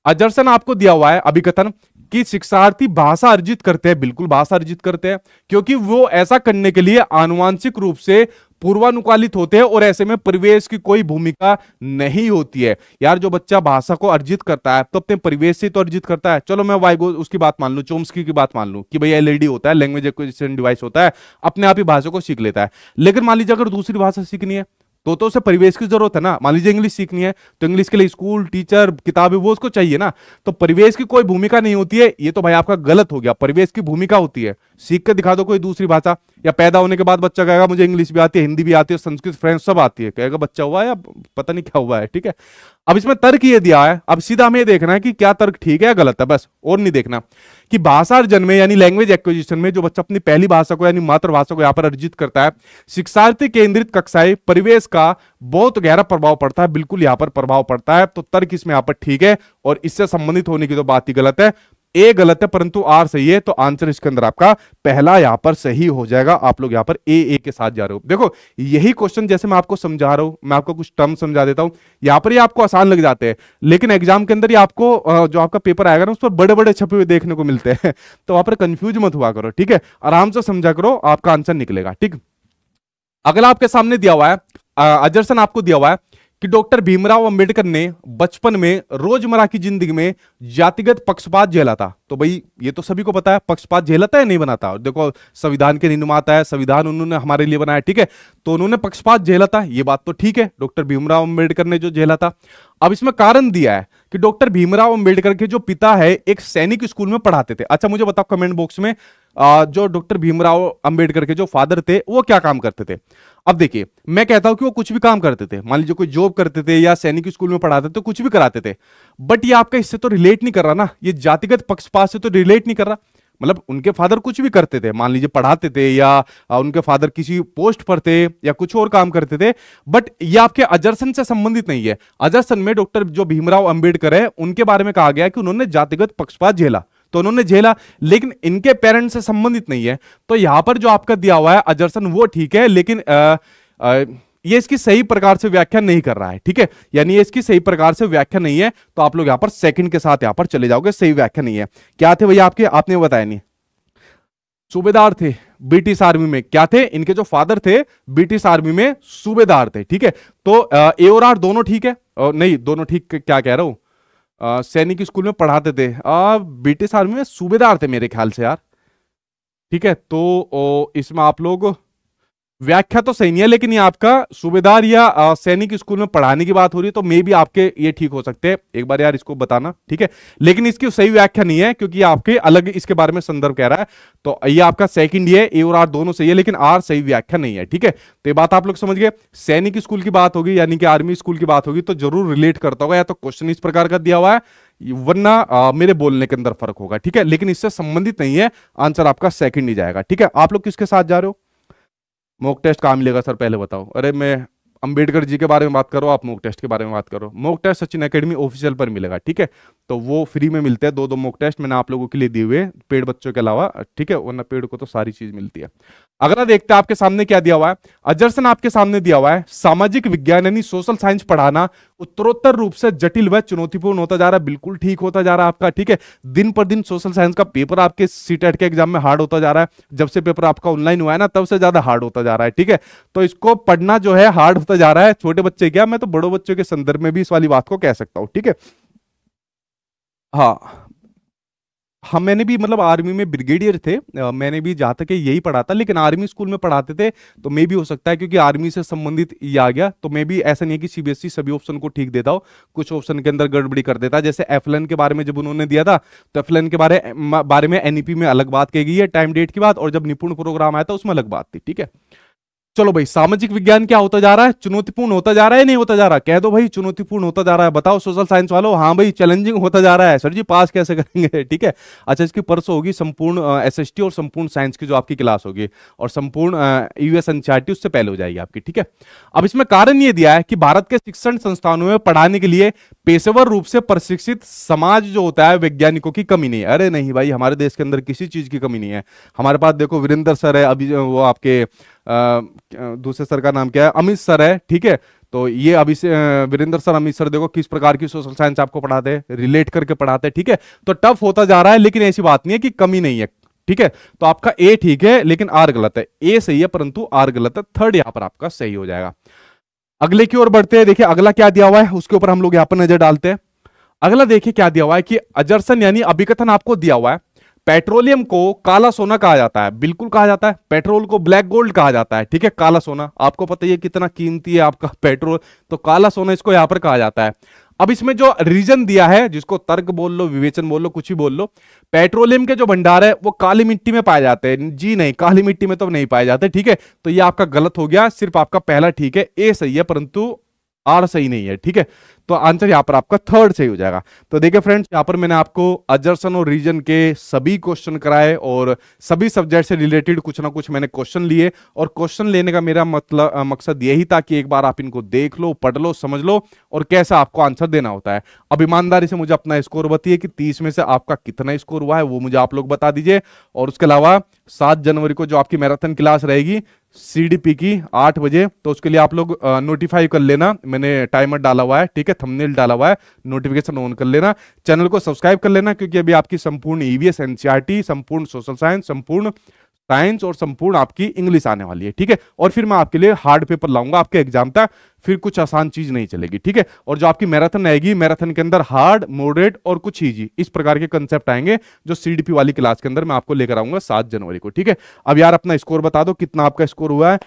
अजर्सन आपको दिया हुआ है अभिकथन कि शिक्षार्थी भाषा अर्जित करते हैं बिल्कुल भाषा अर्जित करते हैं क्योंकि वो ऐसा करने के लिए आनुवांशिक रूप से पूर्वानुकालित होते हैं और ऐसे में परिवेश की कोई भूमिका नहीं होती है यार जो बच्चा भाषा को अर्जित करता है तो अपने परिवेश से तो अर्जित करता है चलो मैं वाइगो उसकी बात मान लू चोम्सकी की बात मान लू कि भाई एलईडी होता है लैंग्वेज एक्विजिशन डिवाइस होता है अपने आप ही भाषा को सीख लेता है लेकिन मान लीजिए अगर दूसरी भाषा सीखनी है तो तो उसे परिवेश की जरूरत है ना मान लीजिए इंग्लिश सीखनी है तो इंग्लिश के लिए स्कूल टीचर किताबें वो उसको चाहिए ना तो परिवेश की कोई भूमिका नहीं होती है ये तो भाई आपका गलत हो गया परिवेश की भूमिका होती है सीख कर दिखा दो कोई दूसरी भाषा या पैदा होने के बाद बच्चा कहेगा मुझे इंग्लिश भी आती है हिंदी भी आती है संस्कृत फ्रेंच सब आती है कहेगा बच्चा हुआ है या पता नहीं क्या हुआ है ठीक है अब इसमें तर्क ये दिया है अब सीधा हमें देखना है कि क्या तर्क ठीक है या गलत है बस और नहीं देखना कि भाषा अर्जन में यानी लैंग्वेज एक्विजिशन में जो बच्चा अपनी पहली भाषा को यानी मातृभाषा को यहाँ पर अर्जित करता है शिक्षार्थी केंद्रित कक्षाएं परिवेश का बहुत गहरा प्रभाव पड़ता है बिल्कुल यहाँ पर प्रभाव पड़ता है तो तर्क इसमें यहाँ पर ठीक है और इससे संबंधित होने की तो बात ही गलत है ए गलत है परंतु आर सही है तो आंसर इसके अंदर आपका पहला यहां पर सही हो जाएगा आप लोग यहां पर ए ए के साथ जा रहे हो देखो यही क्वेश्चन जैसे मैं आपको समझा रहा हूं मैं आपको कुछ टर्म समझा देता हूं यहां पर ही आपको आसान लग जाते हैं लेकिन एग्जाम के अंदर ही आपको जो आपका पेपर आएगा ना उस पर बड़े बड़े छपे हुए देखने को मिलते हैं तो वहां पर कंफ्यूज मत हुआ करो ठीक है आराम से समझा करो आपका आंसर निकलेगा ठीक अगला आपके सामने दिया हुआ है अजरसन आपको दिया हुआ है कि डॉक्टर भीमराव अंबेडकर ने बचपन में रोजमर्रा की जिंदगी में जातिगत पक्षपात झेला था तो भाई ये तो सभी को पता है पक्षपात झेलता है नहीं बनाता देखो संविधान के निर्माता है संविधान उन्होंने हमारे लिए बनाया ठीक है तो उन्होंने पक्षपात झेला था ये बात तो ठीक है डॉक्टर भीमराव अंबेडकर ने जो झेला था अब इसमें कारण दिया है कि डॉक्टर भीमराव अंबेडकर के जो पिता है एक सैनिक स्कूल में पढ़ाते थे अच्छा मुझे बताओ कमेंट बॉक्स में जो डॉक्टर भीमराव अंबेडकर के जो फादर थे वो क्या काम करते थे अब देखिए मैं कहता हूं कि वो कुछ भी काम करते थे मान लीजिए कोई जॉब करते थे या सैनिक स्कूल में पढ़ाते थे तो कुछ भी कराते थे बट ये आपका इससे तो रिलेट नहीं कर रहा ना ये जातिगत पक्षपात से तो रिलेट नहीं कर रहा मतलब उनके फादर कुछ भी करते थे मान लीजिए पढ़ाते थे या उनके फादर किसी पोस्ट पर थे या कुछ और काम करते थे बट ये आपके अजरसन से संबंधित नहीं है अजरसन में डॉक्टर जो भीमराव अंबेडकर है उनके बारे में कहा गया कि उन्होंने जातिगत पक्षपात झेला तो उन्होंने झेला लेकिन इनके पेरेंट्स से संबंधित नहीं है तो यहां पर जो आपका दिया हुआ है अजरसन वो ठीक है लेकिन आ, आ, ये इसकी सही प्रकार से व्याख्या नहीं कर रहा है ठीक है यानी इसकी सही प्रकार से व्याख्या नहीं है तो आप लोग यहां पर सेकंड के साथ यहां पर चले जाओगे सही व्याख्या नहीं है क्या थे भैया आपके आपने बताया नहीं सूबेदार थे ब्रिटिश आर्मी में क्या थे इनके जो फादर थे ब्रिटिश आर्मी में सूबेदार थे ठीक है तो ए और आर दोनों ठीक है नहीं दोनों ठीक क्या कह रहा हूं सैनिक स्कूल में पढ़ाते थे ब्रिटिश आर्मी में सूबेदार थे मेरे ख्याल से यार ठीक है तो इसमें आप लोग व्याख्या तो सही नहीं है लेकिन ये आपका सूबेदार या सैनिक स्कूल में पढ़ाने की बात हो रही है तो मे भी आपके ये ठीक हो सकते हैं एक बार यार इसको बताना ठीक है लेकिन इसकी सही व्याख्या नहीं है क्योंकि आपके अलग इसके बारे में संदर्भ कह रहा है तो ये आपका सेकंड ये ए और आर दोनों सही है लेकिन आर सही व्याख्या नहीं है ठीक है तो ये बात आप लोग समझ गए सैनिक स्कूल की बात होगी यानी कि आर्मी स्कूल की बात होगी तो जरूर रिलेट करता होगा या तो क्वेश्चन इस प्रकार का दिया हुआ है वरना मेरे बोलने के अंदर फर्क होगा ठीक है लेकिन इससे संबंधित नहीं है आंसर आपका सेकंड ही जाएगा ठीक है आप लोग किसके साथ जा रहे हो मॉक टेस्ट कहाँ मिलेगा सर पहले बताओ अरे मैं अंबेडकर जी के बारे में बात करो आप मॉक टेस्ट के बारे में बात करो mock test Sachin Academy official पर मिलेगा ठीक है तो वो फ्री में मिलते हैं दो दो मॉक टेस्ट मैंने आप लोगों के लिए दिए हुए पेड़ बच्चों के अलावा ठीक है वरना पेड़ को तो सारी चीज़ मिलती है अगला देखते हैं आपके सामने क्या दिया हुआ है अजरसन आपके सामने दिया हुआ है सामाजिक विज्ञान यानी सोशल साइंस पढ़ाना उत्तरोत्तर रूप से जटिल व चुनौतीपूर्ण होता जा रहा है बिल्कुल ठीक होता जा रहा है आपका ठीक है दिन पर दिन सोशल साइंस का पेपर आपके सीटेट e के एग्जाम में हार्ड होता जा रहा है जब से पेपर आपका ऑनलाइन हुआ है ना तब से ज्यादा हार्ड होता जा रहा है ठीक है तो इसको पढ़ना जो है हार्ड होता जा रहा है छोटे बच्चे क्या मैं तो बड़ों बच्चों के संदर्भ में भी इस वाली बात को कह सकता हूँ ठीक है हाँ हम हाँ, मैंने भी मतलब आर्मी में ब्रिगेडियर थे आ, मैंने भी जहाँ तक यही पढ़ा था लेकिन आर्मी स्कूल में पढ़ाते थे तो मे भी हो सकता है क्योंकि आर्मी से संबंधित ये आ गया तो मे भी ऐसा नहीं है कि सीबीएसई e सभी ऑप्शन को ठीक देता हो कुछ ऑप्शन के अंदर गड़बड़ी कर देता जैसे एफलन के बारे में जब उन्होंने दिया था तो एफलन के बारे बारे में एनईपी e में अलग बात कही गई है टाइम डेट की बात और जब निपुण प्रोग्राम आया था उसमें अलग बात थी ठीक है चलो भाई सामाजिक विज्ञान क्या होता जा रहा है चुनौतीपूर्ण होता जा रहा है नहीं होता जा रहा कह दो भाई चुनौतीपूर्ण होता जा रहा है बताओ सोशल साइंस वालों हाँ भाई चैलेंजिंग होता जा रहा है सर जी पास कैसे करेंगे ठीक है अच्छा इसकी परसों होगी संपूर्ण एसएसटी और संपूर्ण साइंस की जो आपकी क्लास होगी और संपूर्ण यूएस एनसीआरटी उससे पहले हो जाएगी आपकी ठीक है अब इसमें कारण ये दिया है कि भारत के शिक्षण संस्थानों में पढ़ाने के लिए पेशेवर रूप से प्रशिक्षित समाज जो होता है वैज्ञानिकों की कमी नहीं है अरे नहीं भाई हमारे देश के अंदर किसी चीज की कमी नहीं है हमारे पास देखो वीरेंद्र सर है अभी वो आपके दूसरे सर का नाम क्या है अमित सर है ठीक है तो ये अभी से वीरेंद्र सर अमित सर देखो किस प्रकार की सोशल साइंस आपको पढ़ाते हैं रिलेट करके पढ़ाते हैं ठीक है तो टफ होता जा रहा है लेकिन ऐसी बात नहीं है कि कमी नहीं है ठीक है तो आपका ए ठीक है लेकिन आर गलत है ए सही है परंतु आर गलत है थर्ड यहां पर आपका सही हो जाएगा अगले की ओर बढ़ते हैं देखिए अगला क्या दिया हुआ है उसके ऊपर हम लोग यहां पर नजर डालते हैं अगला देखिए क्या दिया हुआ है कि अजरसन यानी अभिकथन आपको दिया हुआ है पेट्रोलियम को काला सोना कहा जाता है बिल्कुल कहा जाता है पेट्रोल को ब्लैक गोल्ड कहा जाता है ठीक है काला सोना आपको पता ही कितना कीमती है आपका पेट्रोल तो काला सोना इसको यहां पर कहा जाता है अब इसमें जो रीजन दिया है जिसको तर्क बोल लो विवेचन बोल लो कुछ भी बोल लो पेट्रोलियम के जो भंडार है वो काली मिट्टी में पाए जाते हैं जी नहीं काली मिट्टी में तो नहीं पाए जाते ठीक है तो ये आपका गलत हो गया सिर्फ आपका पहला ठीक है ए सही है परंतु आर सही नहीं है ठीक है तो आंसर यहाँ पर आपका थर्ड सही हो जाएगा तो देखिए फ्रेंड्स यहाँ पर मैंने आपको अजरसन और रीजन के सभी क्वेश्चन कराए और सभी सब्जेक्ट से रिलेटेड कुछ ना कुछ मैंने क्वेश्चन लिए और क्वेश्चन लेने का मेरा मतलब मकसद यही था कि एक बार आप इनको देख लो पढ़ लो समझ लो और कैसा आपको आंसर देना होता है अब ईमानदारी से मुझे अपना स्कोर बताइए कि तीस में से आपका कितना स्कोर हुआ है वो मुझे आप लोग बता दीजिए और उसके अलावा सात जनवरी को जो आपकी मैराथन क्लास रहेगी सीडीपी की आठ बजे तो उसके लिए आप लोग नोटिफाई कर लेना मैंने टाइमर डाला हुआ है ठीक है थंबनेल डाला हुआ है नोटिफिकेशन ऑन कर लेना चैनल को सब्सक्राइब कर लेना क्योंकि अभी आपकी संपूर्ण ईवीएस e एनसीआरटी e संपूर्ण सोशल साइंस संपूर्ण साइंस और संपूर्ण आपकी इंग्लिश आने वाली है ठीक है और फिर मैं आपके लिए हार्ड पेपर लाऊंगा आपके एग्जाम तक फिर कुछ आसान चीज नहीं चलेगी ठीक है और जो आपकी मैराथन आएगी मैराथन के अंदर हार्ड मोडरेट और कुछ ईजी इस प्रकार के कंसेप्ट आएंगे जो सी वाली क्लास के अंदर मैं आपको लेकर आऊंगा सात जनवरी को ठीक है अब यार अपना स्कोर बता दो कितना आपका स्कोर हुआ है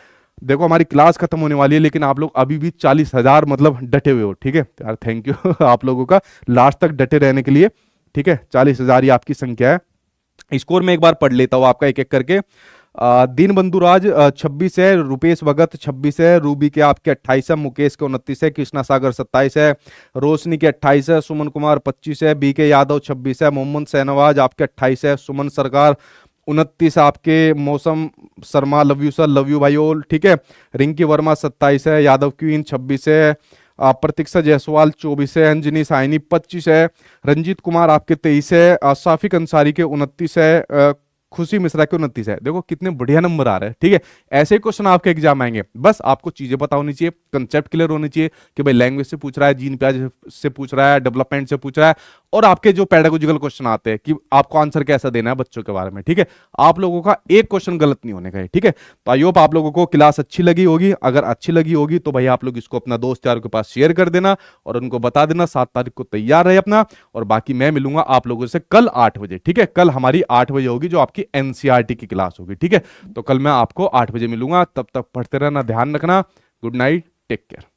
देखो हमारी क्लास खत्म होने वाली है लेकिन आप लोग अभी भी चालीस हजार मतलब डटे हुए हो ठीक है यार थैंक यू आप लोगों का लास्ट तक डटे रहने के लिए ठीक है चालीस हजार ही आपकी संख्या है स्कोर में एक बार पढ़ लेता हूँ आपका एक एक करके दीन बंधुराज राज छब्बीस है रुपेश भगत छब्बीस है रूबी के आपके अट्ठाईस है मुकेश के उनतीस है कृष्णा सागर सत्ताईस है रोशनी के अट्ठाईस है सुमन कुमार पच्चीस है बीके यादव छब्बीस है मोहम्मद सहनवाज आपके अट्ठाईस है सुमन सरकार उनतीस आपके Mausam Sharma love you sir love you भाई ओल ठीक है रिंकी वर्मा सत्ताईस है यादव क्वीन छब्बीस है प्रतीक्षा जायसवाल चौबीस है अंजनी साइनी पच्चीस है रंजीत कुमार आपके तेईस है साफिक अंसारी के उनतीस है खुशी मिश्रा के उनतीस है देखो कितने बढ़िया नंबर आ रहे हैं ठीक है ऐसे क्वेश्चन आपके एग्जाम आएंगे बस आपको चीजें पता होनी चाहिए कंसेप्ट क्लियर होनी चाहिए कि भाई लैंग्वेज से पूछ रहा है जीन प्याज से पूछ रहा है डेवलपमेंट से पूछ रहा है और आपके जो पैडागोजिकल क्वेश्चन आते हैं कि आपको आंसर कैसा देना है बच्चों के बारे में ठीक है आप लोगों का एक क्वेश्चन गलत नहीं होने का है ठीक है तो आई होप आप लोगों को क्लास अच्छी लगी होगी अगर अच्छी लगी होगी तो भाई आप लोग इसको अपना दोस्त यार के पास शेयर कर देना और उनको बता देना सात तारीख को तैयार रहे अपना और बाकी मैं मिलूंगा आप लोगों से कल आठ बजे ठीक है कल हमारी आठ बजे होगी जो आपकी एनसीआरटी e की क्लास होगी ठीक है तो कल मैं आपको आठ बजे मिलूंगा तब तक पढ़ते रहना ध्यान रखना गुड नाइट टेक केयर